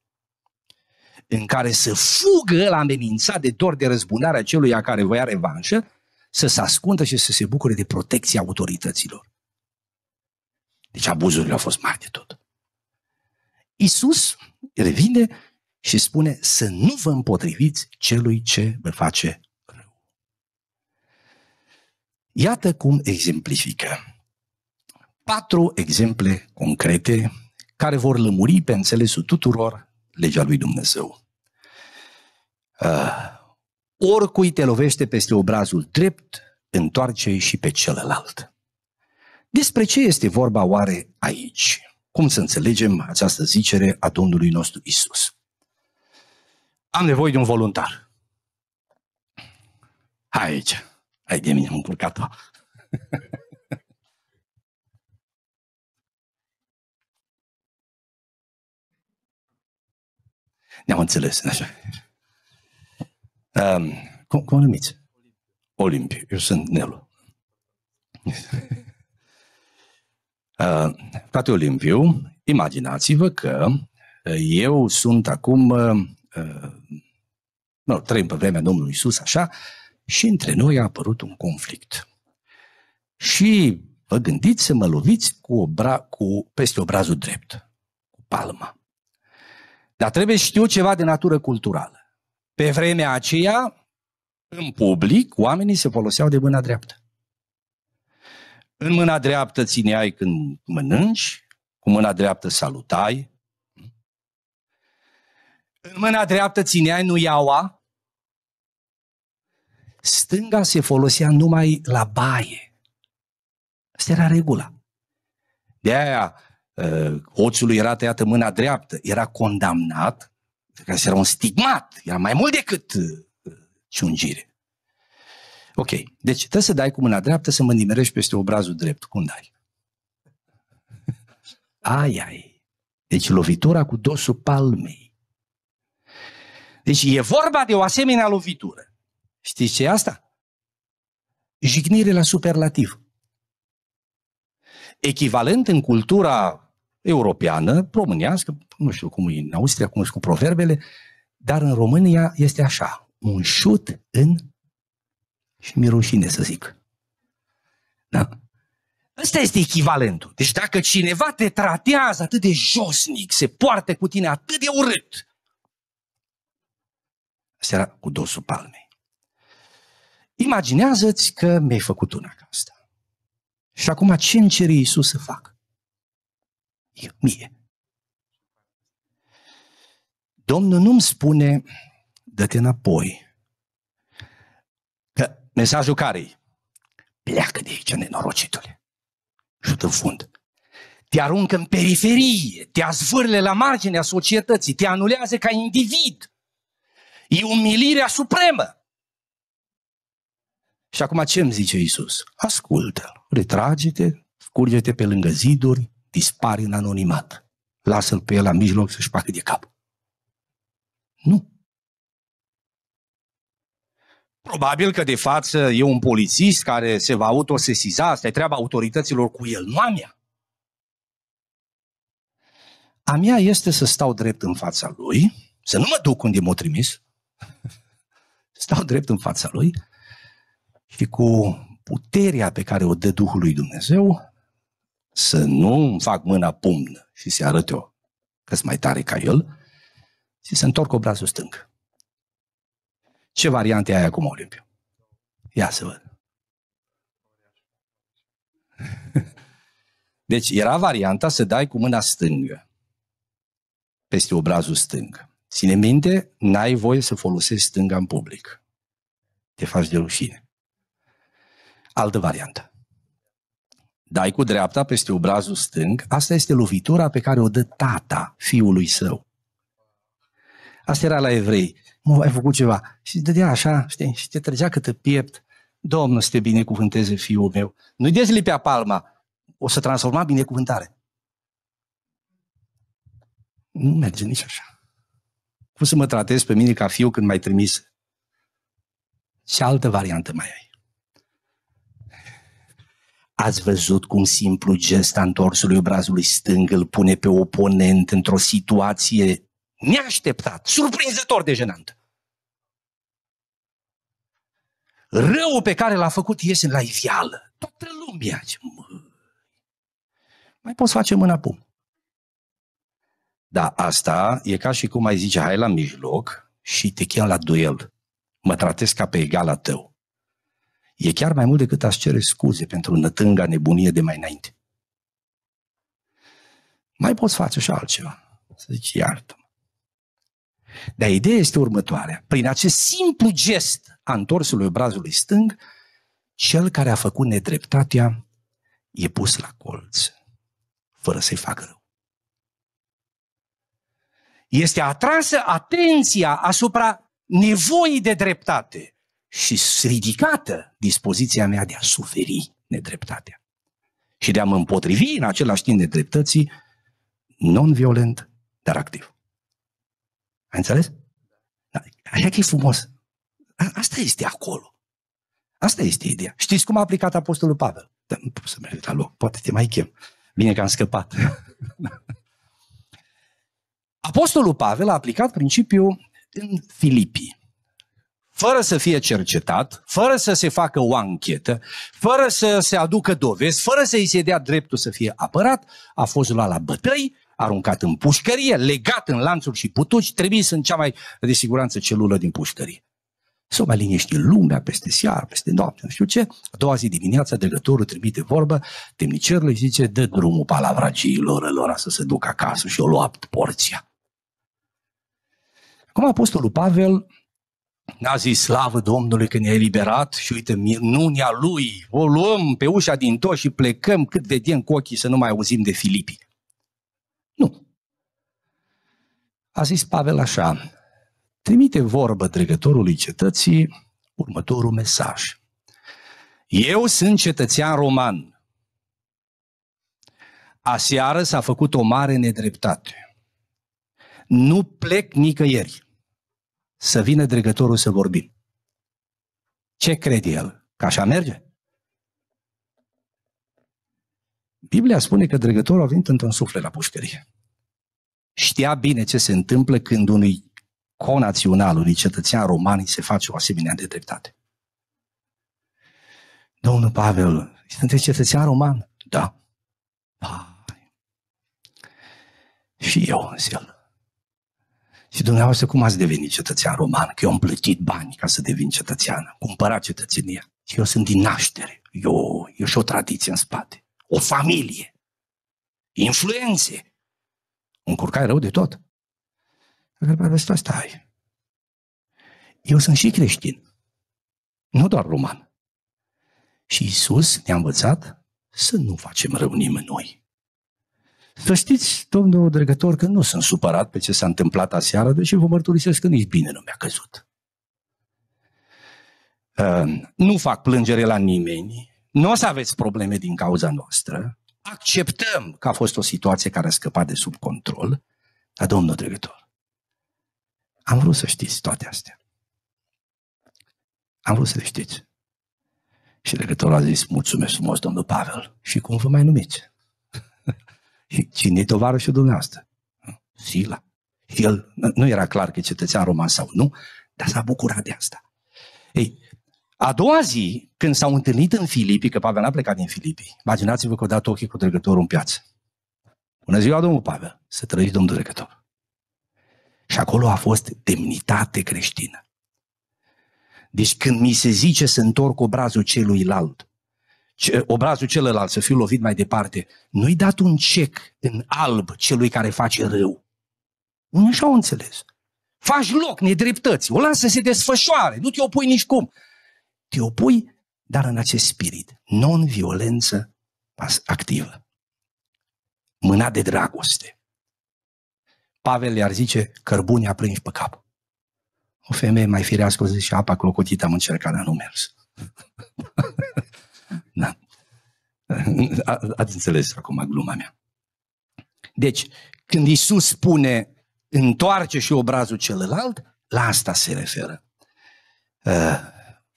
în care să fugă la amenințat de dor de celui a care voia revanșă, să se ascundă și să se bucure de protecția autorităților. Deci abuzurile au fost mari de tot. Isus revine și spune să nu vă împotriviți celui ce vă face rău. Iată cum exemplifică patru exemple concrete care vor lămuri pe înțelesul tuturor legea lui Dumnezeu. Uh, oricui te lovește peste obrazul drept, întoarce și pe celălalt. Despre ce este vorba oare aici? Cum să înțelegem această zicere a Domnului nostru Isus? Am nevoie de un voluntar. Hai aici. Hai de mine, am încurcat-o. Ne-am înțeles. Așa. Um, cum, cum o numiți? Olimpi. Eu sunt Nelu. uh, frate Olimpiu, imaginați-vă că eu sunt acum, uh, no, trăim pe vremea Domnului Isus, așa, și între noi a apărut un conflict. Și vă gândiți să mă loviți cu, obra, cu peste obrazul drept, cu palma. Dar trebuie știu ceva de natură culturală. Pe vremea aceea, în public, oamenii se foloseau de mâna dreaptă. În mâna dreaptă țineai când mănânci, cu mâna dreaptă salutai, în mâna dreaptă țineai nu iaua. stânga se folosea numai la baie. Asta era regula. De aia Hoțului uh, era tăiată mâna dreaptă, era condamnat, că era un stigmat, era mai mult decât uh, ciungire. Ok, deci trebuie să dai cu mâna dreaptă să mă nimerești peste obrazul drept. Cum dai? Ai, ai. Deci lovitura cu dosul palmei. Deci e vorba de o asemenea lovitură. Știți ce e asta? Jignire la superlativ. Echivalent în cultura europeană, românească, nu știu cum e în Austria, cum e cu proverbele, dar în România este așa, un șut în și rușine să zic. Da? Ăsta este echivalentul. Deci dacă cineva te tratează atât de josnic, se poartă cu tine atât de urât, asta era cu dosul palmei. Imaginează-ți că mi-ai făcut una ca asta. Și acum ce îmi cere Iisus să fac? mie. Domnul nu-mi spune, dă-te înapoi. Că mesajul care Pleacă de aici, nenorocitule. Și în fund. Te aruncă în periferie, te azvârle la marginea societății, te anulează ca individ. E umilirea supremă. Și acum ce îmi zice Iisus? Ascultă-l, retrage-te, curge-te pe lângă ziduri, dispare în anonimat. Lasă-l pe el la mijloc să-și facă de cap. Nu. Probabil că de față e un polițist care se va autosesiza, asta e treaba autorităților cu el, nu a mea. A mea este să stau drept în fața lui, să nu mă duc unde m-a trimis, stau drept în fața lui și cu puterea pe care o dă Duhul lui Dumnezeu, să nu îmi fac mâna pumn și să arăt eu că sunt mai tare ca el, și să întorc brațul stâng. Ce variante ai acum, Olimpiu? Ia să văd. Deci era varianta să dai cu mâna stângă peste obrazul stâng. Ține minte, n-ai voie să folosești stânga în public. Te faci de rușine. Altă variantă dai cu dreapta peste obrazul stâng, asta este lovitura pe care o dă tata fiului său. Asta era la evrei. Mă, ai făcut ceva. Și dădea așa, știi, și te trăgea câtă piept. Domnul să te binecuvânteze fiul meu. Nu-i dezlipea palma. O să transforma binecuvântare. Nu merge nici așa. Cum să mă tratez pe mine ca fiu când mai trimis? Ce altă variantă mai ai? Ați văzut cum simplu gest antorsului obrazului stâng îl pune pe oponent într-o situație neașteptat, surprinzător de jenant. Răul pe care l-a făcut iese la ivială. Toată lumea. Mă. Mai poți face mâna pum. Dar asta e ca și cum ai zice, hai la mijloc și te chem la duel. Mă tratez ca pe egala tău. E chiar mai mult decât aș cere scuze pentru nătânga nebunie de mai înainte. Mai poți face și altceva. Să zici, iartă Dar ideea este următoarea. Prin acest simplu gest a întorsului brazului stâng, cel care a făcut nedreptatea e pus la colț, fără să-i facă rău. Este atrasă atenția asupra nevoii de dreptate și ridicată dispoziția mea de a suferi nedreptatea și de a mă împotrivi în același timp nedreptății non-violent, dar activ. Ai înțeles? Da. Așa că e frumos. asta este acolo. Asta este ideea. Știți cum a aplicat Apostolul Pavel? Dar nu pot să merg la loc, poate te mai chem. Bine că am scăpat. Apostolul Pavel a aplicat principiul în Filipii fără să fie cercetat, fără să se facă o anchetă, fără să se aducă dovezi, fără să îi se dea dreptul să fie apărat, a fost luat la bătăi, aruncat în pușcărie, legat în lanțuri și putuci, trimis în cea mai de siguranță celulă din pușcărie. Să mai liniști lumea peste seară, peste noapte, nu știu ce. A doua zi dimineața, degătorul trimite vorbă, temnicerul îi zice, dă drumul palavragiilor lor să se ducă acasă și o luapt porția. Acum apostolul Pavel N-a da, zis slavă Domnului că ne-a eliberat și uite, nunia lui, o luăm pe ușa din tot și plecăm cât vedem cu ochii să nu mai auzim de Filipii. Nu. A zis Pavel așa, trimite vorbă dregătorului cetății următorul mesaj. Eu sunt cetățean roman. Aseară s-a făcut o mare nedreptate. Nu plec nicăieri să vină dregătorul să vorbim. Ce crede el? Că așa merge? Biblia spune că dregătorul a venit într-un suflet la pușcărie. Știa bine ce se întâmplă când unui conațional, unui cetățean roman se face o asemenea de dreptate. Domnul Pavel, sunteți cetățean roman? Da. Pai. Și eu în el. Și dumneavoastră cum ați devenit cetățean roman? Că eu am plătit bani ca să devin cetățean, cumpărat cetățenia. Și eu sunt din naștere, eu, eu și o tradiție în spate, o familie, influențe. un curcai rău de tot. Dar pe asta stai. Eu sunt și creștin, nu doar roman. Și Isus ne-a învățat să nu facem rău nimănui. Să știți, domnul dregător, că nu sunt supărat pe ce s-a întâmplat aseară, deși vă mărturisesc că nici bine nu mi-a căzut. Uh, nu fac plângere la nimeni, nu o să aveți probleme din cauza noastră, acceptăm că a fost o situație care a scăpat de sub control, dar, domnul dregător, am vrut să știți toate astea. Am vrut să le știți. Și legătorul a zis, mulțumesc frumos, domnul Pavel. Și cum vă mai numiți? Cine e tovarășul dumneavoastră? Sila. El nu era clar că e cetățean roman sau nu, dar s-a bucurat de asta. Ei, a doua zi, când s-au întâlnit în Filipii, că Pavel n-a plecat din Filipii, imaginați-vă că o dat ochii cu dregătorul în piață. Bună ziua, domnul Pavel, să trăiți domnul dregător. Și acolo a fost demnitate creștină. Deci când mi se zice să întorc obrazul celuilalt, obrazul celălalt să fiu lovit mai departe, nu-i dat un cec în alb celui care face rău. Nu așa au înțeles. Faci loc nedreptății, o lasă să se desfășoare, nu te opui nici cum. Te opui, dar în acest spirit, non-violență activă. Mâna de dragoste. Pavel le-ar zice, cărbunea aprinși pe cap. O femeie mai firească o zice, apa clocotită am încercat, dar nu mers. ați înțeles acum gluma mea. Deci, când Isus spune întoarce și obrazul celălalt, la asta se referă. Uh,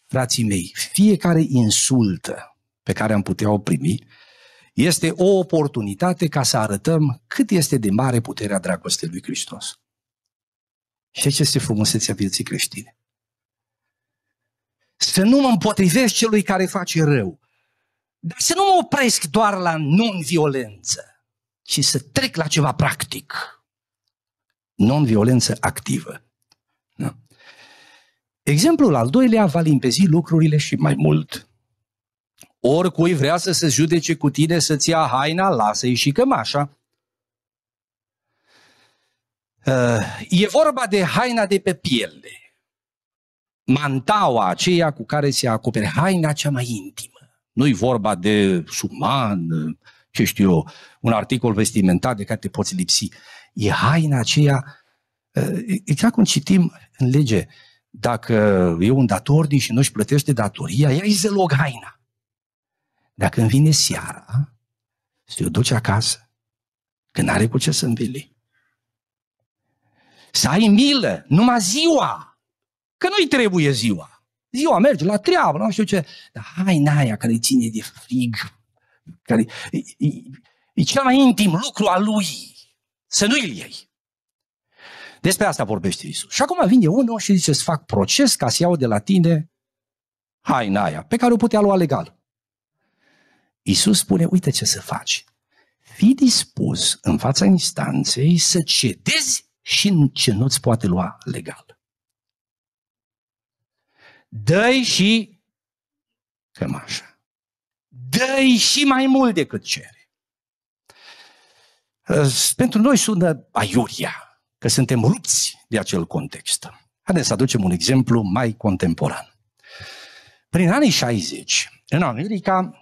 frații mei, fiecare insultă pe care am putea o primi este o oportunitate ca să arătăm cât este de mare puterea dragostei lui Hristos. Și aici este frumusețea vieții creștine. Să nu mă împotrivesc celui care face rău, dar să nu mă opresc doar la non-violență, ci să trec la ceva practic. Non-violență activă. Da? Exemplul al doilea va limpezi lucrurile și mai mult. Oricui vrea să se judece cu tine să-ți ia haina, lasă-i și cămașa. Uh, e vorba de haina de pe piele, mantaua aceea cu care se acoperi haina cea mai intimă. Nu-i vorba de suman, ce știu eu, un articol vestimentar de care te poți lipsi. E haina aceea, e ca cum citim în lege, dacă e un datornic și nu-și plătește datoria, ia-i zelog haina. Dacă îmi vine seara, se o duci acasă, că n-are cu ce să înveli. Să ai milă, numai ziua, că nu-i trebuie ziua. Ziua merge la treabă, nu știu ce. Dar hai naia care îi ține de frig, care e, e, e cel mai intim lucru al lui, să nu îl iei. Despre asta vorbește Isus. Și acum vine unul și zice să fac proces ca să iau de la tine hai naia, pe care o putea lua legal. Isus spune, uite ce să faci. Fii dispus în fața instanței să cedezi și ce nu-ți poate lua legal dă și cămașa. dă și mai mult decât cere. Ă, pentru noi sună aiuria, că suntem rupți de acel context. Haideți să aducem un exemplu mai contemporan. Prin anii 60, în America, a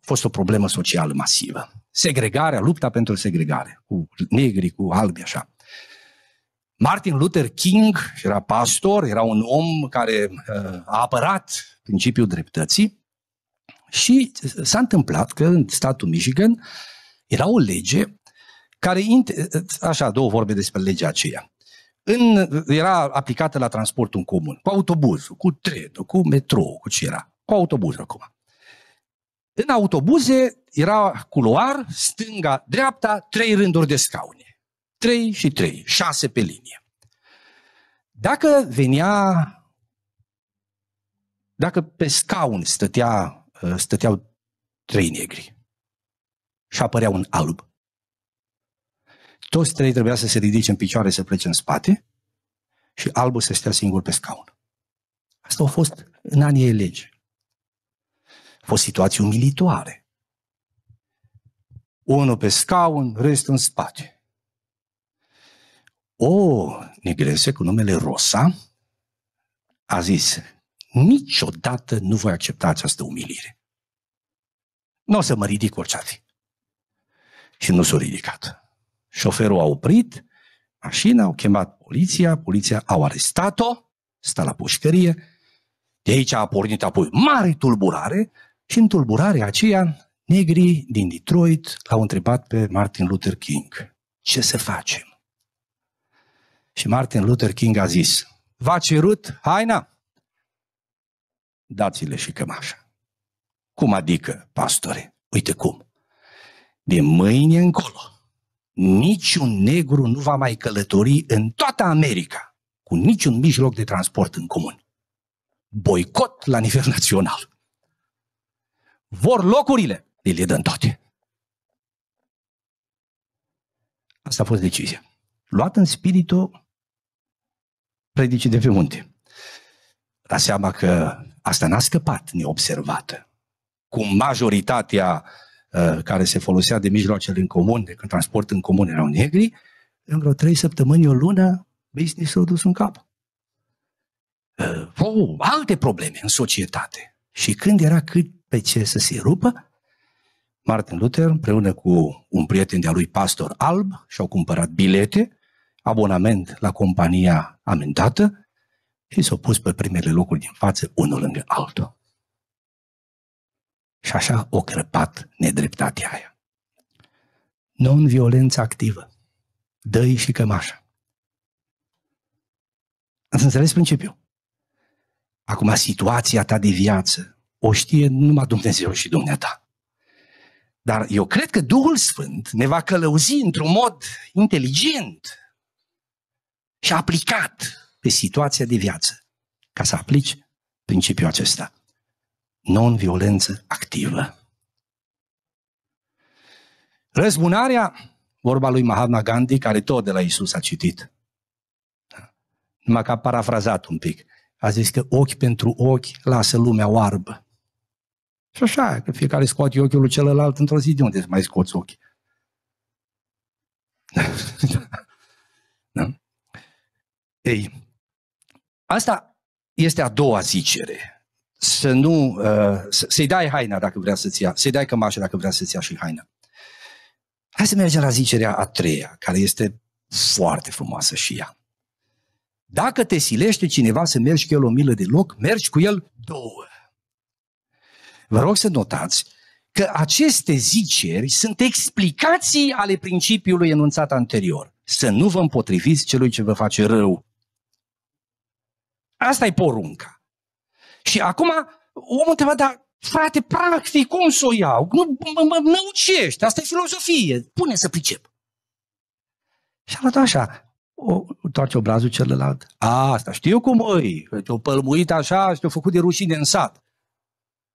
fost o problemă socială masivă. Segregarea, lupta pentru segregare, cu negri, cu albi, așa. Martin Luther King era pastor, era un om care uh, a apărat principiul dreptății și s-a întâmplat că în statul Michigan era o lege care, uh, așa, două vorbe despre legea aceea. În, era aplicată la transportul în comun, cu autobuzul, cu trenul, cu metrou, cu ce era, cu autobuzul acum. În autobuze era culoar, stânga, dreapta, trei rânduri de scaune. 3 și 3, 6 pe linie. Dacă venea, dacă pe scaun stătea, uh, stăteau trei negri și apărea un alb, toți trei trebuia să se ridice în picioare, să plece în spate și albul să stea singur pe scaun. Asta a fost în anii lege. A fost situații umilitoare. Unul pe scaun, restul în spate o negrese cu numele Rosa a zis, niciodată nu voi accepta această umilire. Nu o să mă ridic orceate. Și nu s-a ridicat. Șoferul a oprit mașina, au chemat poliția, poliția au arestat-o, sta la pușcărie, de aici a pornit apoi mare tulburare și în tulburarea aceea negrii din Detroit l-au întrebat pe Martin Luther King ce să facem? Și Martin Luther King a zis, v-a cerut haina? Dați-le și cămașa. Cum adică, pastore? Uite cum. De mâine încolo, niciun negru nu va mai călători în toată America cu niciun mijloc de transport în comun. Boicot la nivel național. Vor locurile, le dăm toate. Asta a fost decizia. Luat în spiritul Predicii de pe munte. La seama că asta n-a scăpat neobservată. Cu majoritatea uh, care se folosea de mijloacele în comun, de transport în comun erau negri, în vreo trei săptămâni, o lună, business-ul dus în cap. Uh, oh, alte probleme în societate. Și când era cât pe ce să se rupă, Martin Luther, împreună cu un prieten de-a lui pastor alb, și-au cumpărat bilete abonament la compania amendată și s-au pus pe primele locuri din față, unul lângă altul. Și așa o crăpat nedreptatea aia. Non-violență activă. Dăi și cămașa. Ați înțeles principiul? Acum, situația ta de viață o știe numai Dumnezeu și Dumneata. Dar eu cred că Duhul Sfânt ne va călăuzi într-un mod inteligent și aplicat pe situația de viață. Ca să aplici principiul acesta. Non-violență activă. Răzbunarea, vorba lui Mahatma Gandhi, care tot de la Isus a citit. Numai că a parafrazat un pic. A zis că ochi pentru ochi lasă lumea oarbă. Și așa, că fiecare scoate ochiul celălalt într-o zi, de unde să mai scoți ochi? Ei, asta este a doua zicere. Să nu, uh, să-i dai haina dacă vrea să-ți ia, să-i dai cămașa dacă vrea să-ți ia și haina. Hai să mergem la zicerea a treia, care este foarte frumoasă și ea. Dacă te silește cineva să mergi cu el o milă de loc, mergi cu el două. Vă rog să notați că aceste ziceri sunt explicații ale principiului enunțat anterior. Să nu vă împotriviți celui ce vă face rău. Asta e porunca. Și acum omul te va da, frate, practic, cum să o iau? Nu, mă, mă asta e filozofie, pune să pricep. Și a luat așa, o, toarce obrazul celălalt. A, asta știu cum îi, te-o pălmuit așa și te-o făcut de rușine în sat.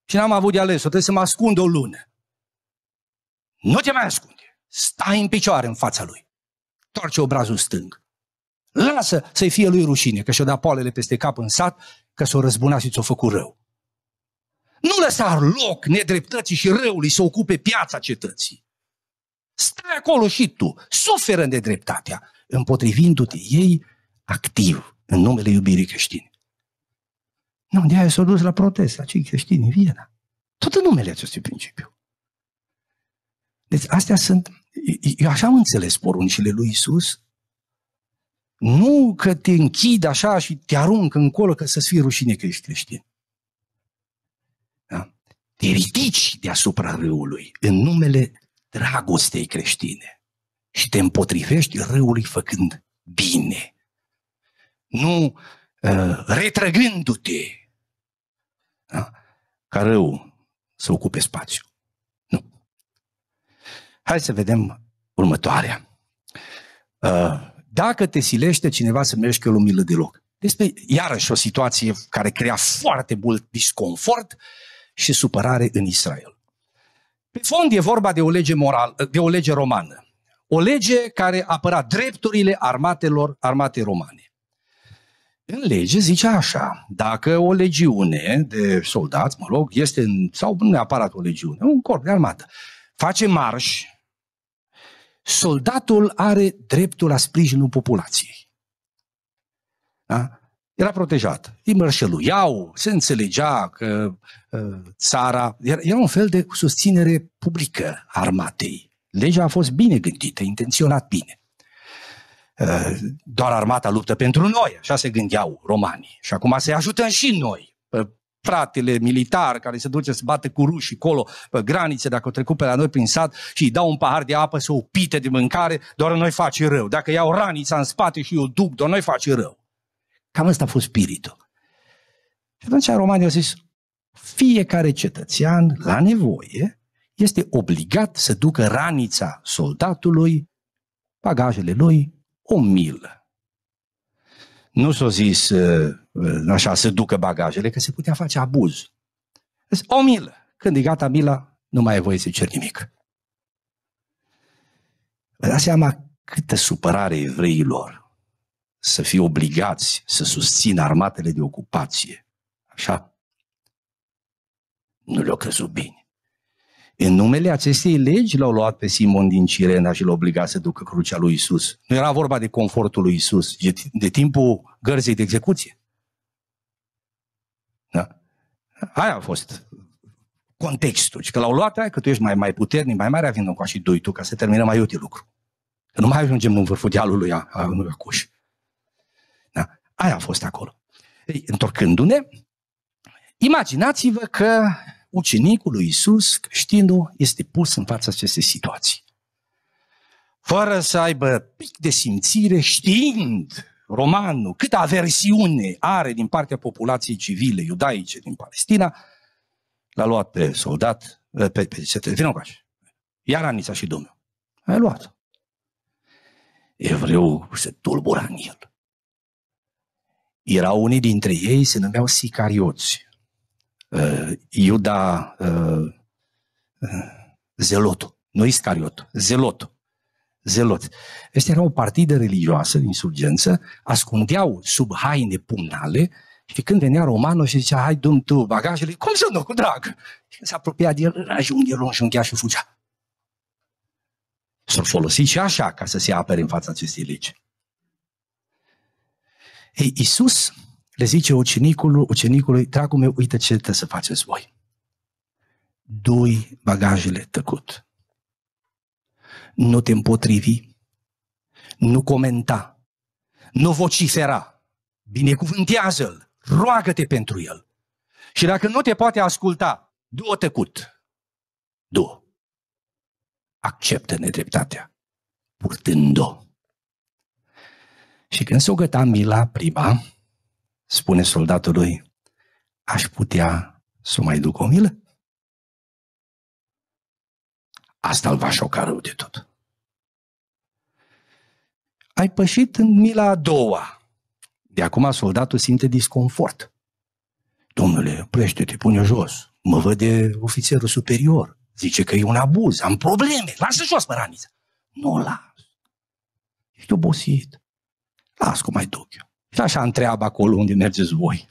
Și n-am avut de ales, o trebuie să mă ascund o lună. Nu te mai ascunde, stai în picioare în fața lui. Toarce obrazul stâng. Lasă să, i fie lui rușine, că și-o da poalele peste cap în sat, că s-o răzbuna și ți-o făcut rău. Nu lăsa loc nedreptății și răului să ocupe piața cetății. Stai acolo și tu, suferă nedreptatea, împotrivindu-te ei activ în numele iubirii creștine. Nu, de aia s-au dus la protest, la cei creștini în Viena. Tot în numele acestui principiu. Deci astea sunt, eu așa am înțeles poruncile lui Isus, nu că te închid așa și te arunc încolo că să-ți fie rușine că ești creștin. Da? Te ridici deasupra râului în numele dragostei creștine și te împotrivești râului făcând bine. Nu uh, retrăgându-te da? ca râul să ocupe spațiu. Nu. Hai să vedem următoarea. Uh, dacă te silește cineva să mergi că o milă loc. Despre, iarăși, o situație care crea foarte mult disconfort și supărare în Israel. Pe fond e vorba de o lege, moral, de o lege romană. O lege care apăra drepturile armatelor, armate romane. În lege zice așa, dacă o legiune de soldați, mă rog, este în, sau nu neapărat o legiune, un corp de armată, face marș soldatul are dreptul la sprijinul populației. Da? Era protejat. Îi mărșăluiau, se înțelegea că ă, țara... Era, un fel de susținere publică armatei. Legea a fost bine gândită, intenționat bine. Ă, doar armata luptă pentru noi, așa se gândeau romanii. Și acum să-i ajutăm și noi fratele militar care se duce să bate cu rușii colo pe granițe, dacă o trecut pe la noi prin sat și îi dau un pahar de apă să o pite de mâncare, doar noi face rău. Dacă iau ranița în spate și eu duc, doar noi face rău. Cam ăsta a fost spiritul. Și atunci romanii au zis, fiecare cetățean, la nevoie, este obligat să ducă ranița soldatului, bagajele lui, o milă. Nu s-a zis uh, așa, să ducă bagajele, că se putea face abuz. Deci, o milă. Când e gata mila, nu mai e voie să cer nimic. Vă dați seama câtă supărare evreilor să fie obligați să susțină armatele de ocupație. Așa? Nu le-au crezut bine. În numele acestei legi l-au luat pe Simon din Cirena și l-au obligat să ducă crucea lui Isus. Nu era vorba de confortul lui Isus, de timpul gărzei de execuție. Aia a fost contextul. Și că l-au luat aia, că tu ești mai, mai puternic, mai mare, vină cu și doi tu, ca să terminăm mai util lucru. Că nu mai ajungem în vârful dealului a, a unui acuș. Da? Aia a fost acolo. Ei, întorcându-ne, imaginați-vă că ucenicul lui Isus, creștinul, este pus în fața acestei situații. Fără să aibă pic de simțire, știind romanul, câtă aversiune are din partea populației civile iudaice din Palestina, l-a luat pe soldat, pe, pe, pe vină coace. Iar Anița și Dumnezeu. a luat. Evreu se tulbura în el. Erau unii dintre ei, se numeau sicarioți. Uh, Iuda uh, ă, uh, ă, Zelot, nu Iscariot, Zelot zeloți. era o partide religioasă din insurgență, ascundeau sub haine pumnale și când venea romanul și zicea, hai dum tu bagajele, cum să nu, cu drag? Și când se apropia de el, ajunge, el și și fugea. S-au folosit și așa ca să se apere în fața acestei legi. Ei, Iisus le zice ucenicului, ucenicului, dragul meu, uite ce trebuie să faceți voi. Dui bagajele tăcut. Nu te împotrivi, nu comenta, nu vocifera, binecuvântează-l, roagă-te pentru el. Și dacă nu te poate asculta, du-o tăcut, du acceptă nedreptatea, purtând-o. Și când s-o găta mila prima, spune soldatului, aș putea să mai duc o milă? Asta îl va șoca rău de tot ai pășit în mila a doua. De acum soldatul simte disconfort. Domnule, oprește-te, pune jos. Mă vede ofițerul superior. Zice că e un abuz, am probleme. Lasă jos raniță. Nu las. Ești obosit. Las cu mai duc eu. Și așa întreabă acolo unde mergeți voi.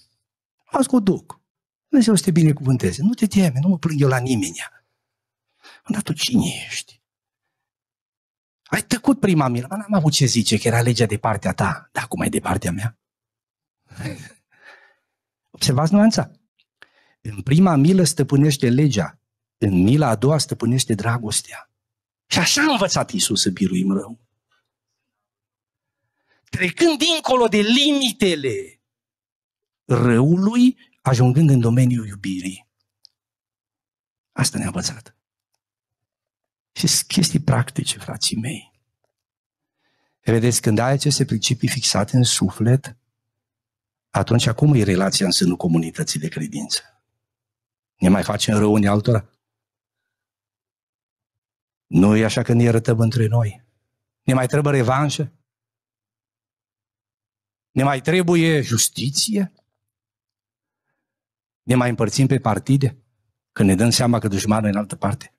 Las cu duc. Dumnezeu să te binecuvânteze. Nu te teme, nu mă plâng eu la nimeni. Dar tu cine ești? Ai tăcut prima milă, n-am avut ce zice, că era legea de partea ta, dar acum e de partea mea. Observați nuanța. În prima milă stăpânește legea, în mila a doua stăpânește dragostea. Și așa a învățat Iisus să biruim rău. Trecând dincolo de limitele răului, ajungând în domeniul iubirii. Asta ne-a învățat. Și chestii practice, frații mei. Vedeți, când ai aceste principii fixate în suflet, atunci acum e relația în sânul comunității de credință? Ne mai facem rău unii altora? Nu e așa că ne iertăm între noi. Ne mai trebuie revanșă? Ne mai trebuie justiție? Ne mai împărțim pe partide? Când ne dăm seama că dușmanul e în altă parte?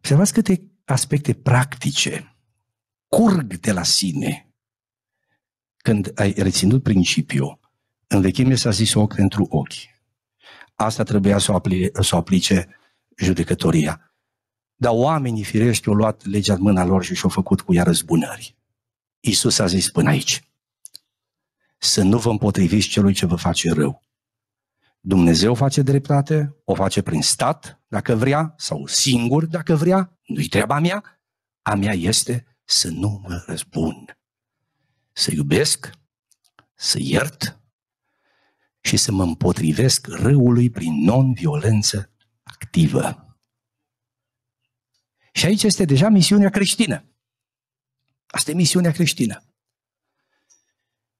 Observați câte aspecte practice curg de la sine când ai reținut principiul. În vechime s-a zis ochi pentru ochi. Asta trebuia să o, aplice, să o aplice judecătoria. Dar oamenii firești au luat legea în mâna lor și și-au făcut cu ea răzbunări. Iisus a zis până aici. Să nu vă împotriviți celui ce vă face rău, Dumnezeu face dreptate, o face prin stat, dacă vrea, sau singur, dacă vrea, nu-i treaba mea, a mea este să nu mă răzbun, să iubesc, să iert și să mă împotrivesc răului prin non-violență activă. Și aici este deja misiunea creștină. Asta e misiunea creștină.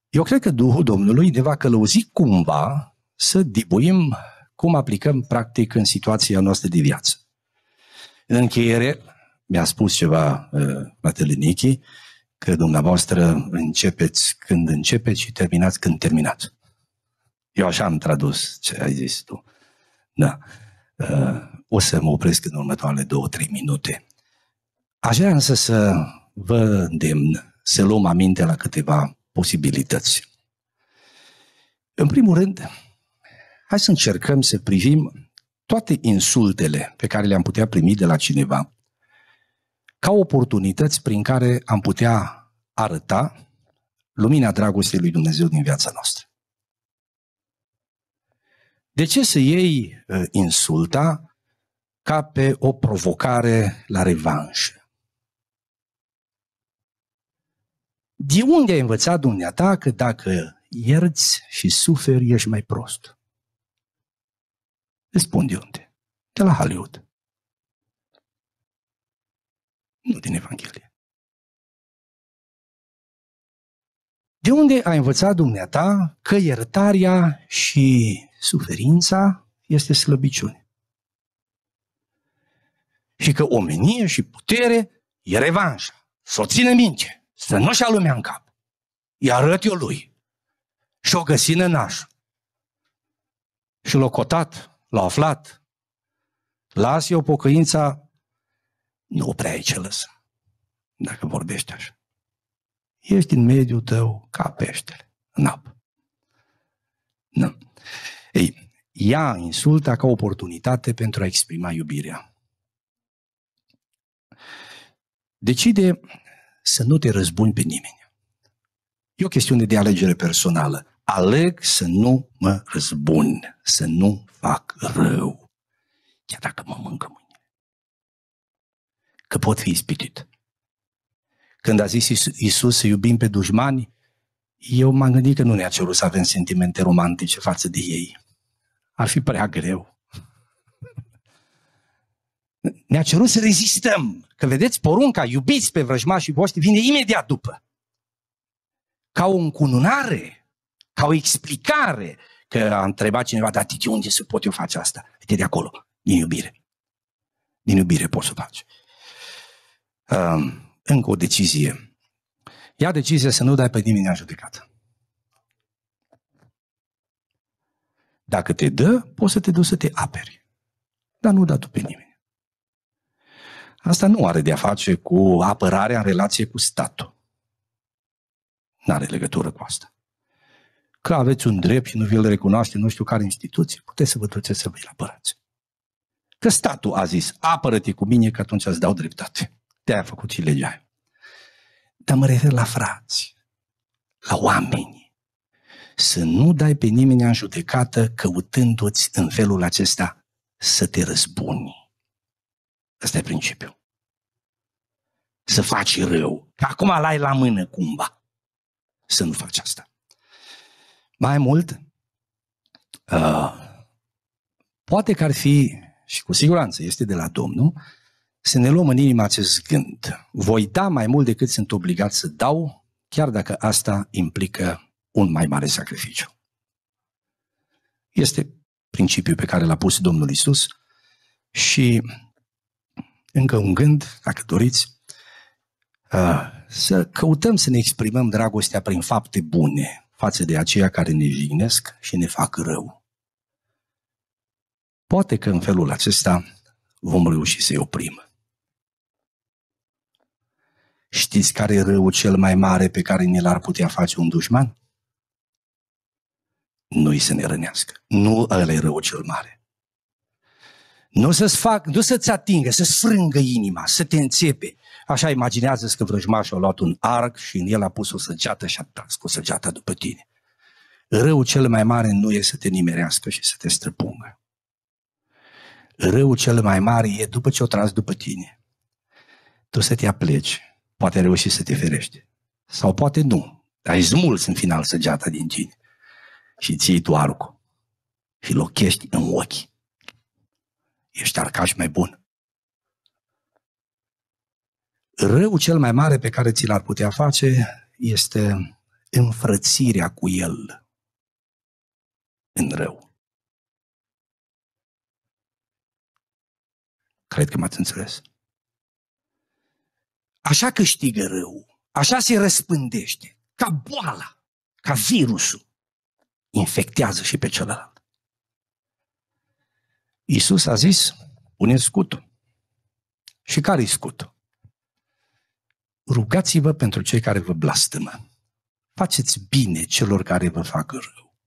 Eu cred că Duhul Domnului ne va călăuzi cumva să dibuim cum aplicăm practic în situația noastră de viață. În încheiere, mi-a spus ceva fratele uh, Nichi, că dumneavoastră începeți când începeți și terminați când terminați. Eu așa am tradus ce ai zis tu. Da. Uh, o să mă opresc în următoarele două, trei minute. Aș vrea însă să vă îndemn să luăm aminte la câteva posibilități. În primul rând, Hai să încercăm să privim toate insultele pe care le-am putea primi de la cineva ca oportunități prin care am putea arăta lumina dragostei lui Dumnezeu din viața noastră. De ce să iei ă, insulta ca pe o provocare la revanșă? De unde ai învățat dumneata că dacă ierți și suferi, ești mai prost? Îți spun de unde. De la Hollywood. Nu din Evanghelie. De unde a învățat dumneata că iertarea și suferința este slăbiciune? Și că omenie și putere e revanșa. Să o țină minte, să nu și-a lumea în cap. Îi arăt eu lui. Și o găsi naș. Și l-a cotat L-au aflat. Las eu pocăința, nu prea ai ce lăsa, dacă vorbești așa. Ești în mediul tău ca peștele, în apă. Nu. Ei, ia insulta ca oportunitate pentru a exprima iubirea. Decide să nu te răzbuni pe nimeni. E o chestiune de alegere personală aleg să nu mă răzbun, să nu fac rău, chiar dacă mă mâncă mâine. Că pot fi ispitit. Când a zis Isus să iubim pe dușmani, eu m-am gândit că nu ne-a cerut să avem sentimente romantice față de ei. Ar fi prea greu. Ne-a cerut să rezistăm. Că vedeți, porunca, iubiți pe vrăjmașii voștri, vine imediat după. Ca o încununare ca o explicare că a întrebat cineva, dar de unde să pot eu face asta? Uite de acolo, din iubire. Din iubire poți să faci. Um, încă o decizie. Ia decizia să nu dai pe nimeni în judecată. Dacă te dă, poți să te duci să te aperi. Dar nu da tu pe nimeni. Asta nu are de a face cu apărarea în relație cu statul. Nu are legătură cu asta că aveți un drept și nu vi-l recunoaște nu știu care instituție, puteți să vă duceți să vă apărați. Că statul a zis, apără-te cu mine că atunci îți dau dreptate. te aia a făcut și legea Dar mă refer la frați, la oameni. Să nu dai pe nimeni în judecată căutându-ți în felul acesta să te răzbuni. Asta e principiul. Să faci rău. acum l-ai la mână cumva. Să nu faci asta. Mai mult, uh, poate că ar fi, și cu siguranță este de la Domnul, să ne luăm în inimă acest gând. Voi da mai mult decât sunt obligat să dau, chiar dacă asta implică un mai mare sacrificiu. Este principiul pe care l-a pus Domnul Isus și încă un gând, dacă doriți, ah, să căutăm să ne exprimăm dragostea prin fapte bune, față de aceia care ne jignesc și ne fac rău. Poate că în felul acesta vom reuși să-i oprim. Știți care e răul cel mai mare pe care ne l-ar putea face un dușman? Nu-i să ne rănească. Nu ăla e răul cel mare. Nu să-ți fac, nu să-ți atingă, să-ți frângă inima, să te înțepe, Așa imaginează-ți că vrăjmașul a luat un arc și în el a pus o săgeată și a tras cu săgeata după tine. Răul cel mai mare nu e să te nimerească și să te străpungă. Răul cel mai mare e după ce o tras după tine. Tu să te apleci, poate reuși să te ferești. Sau poate nu, dar îi smulți în final săgeata din tine. Și ții tu arcul. Și lochești în ochi. Ești arcaș mai bun. Răul cel mai mare pe care ți l-ar putea face este înfrățirea cu el în rău. Cred că m-ați înțeles. Așa câștigă rău, așa se răspândește, ca boala, ca virusul. Infectează și pe celălalt. Iisus a zis, pune scutul. Și care-i scutul? rugați-vă pentru cei care vă blastămă. Faceți bine celor care vă fac rău.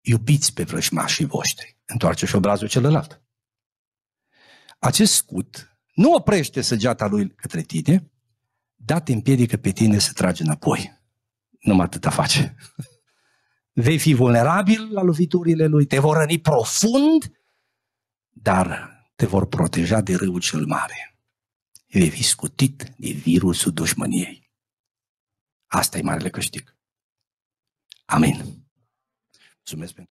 Iubiți pe vrăjmașii voștri. Întoarce și obrazul celălalt. Acest scut nu oprește săgeata lui către tine, dar te împiedică pe tine să tragi înapoi. Numai atâta face. Vei fi vulnerabil la loviturile lui, te vor răni profund, dar te vor proteja de râul cel mare vei fi scutit de virusul dușmăniei. Asta e marele câștig. Amin. Mulțumesc pentru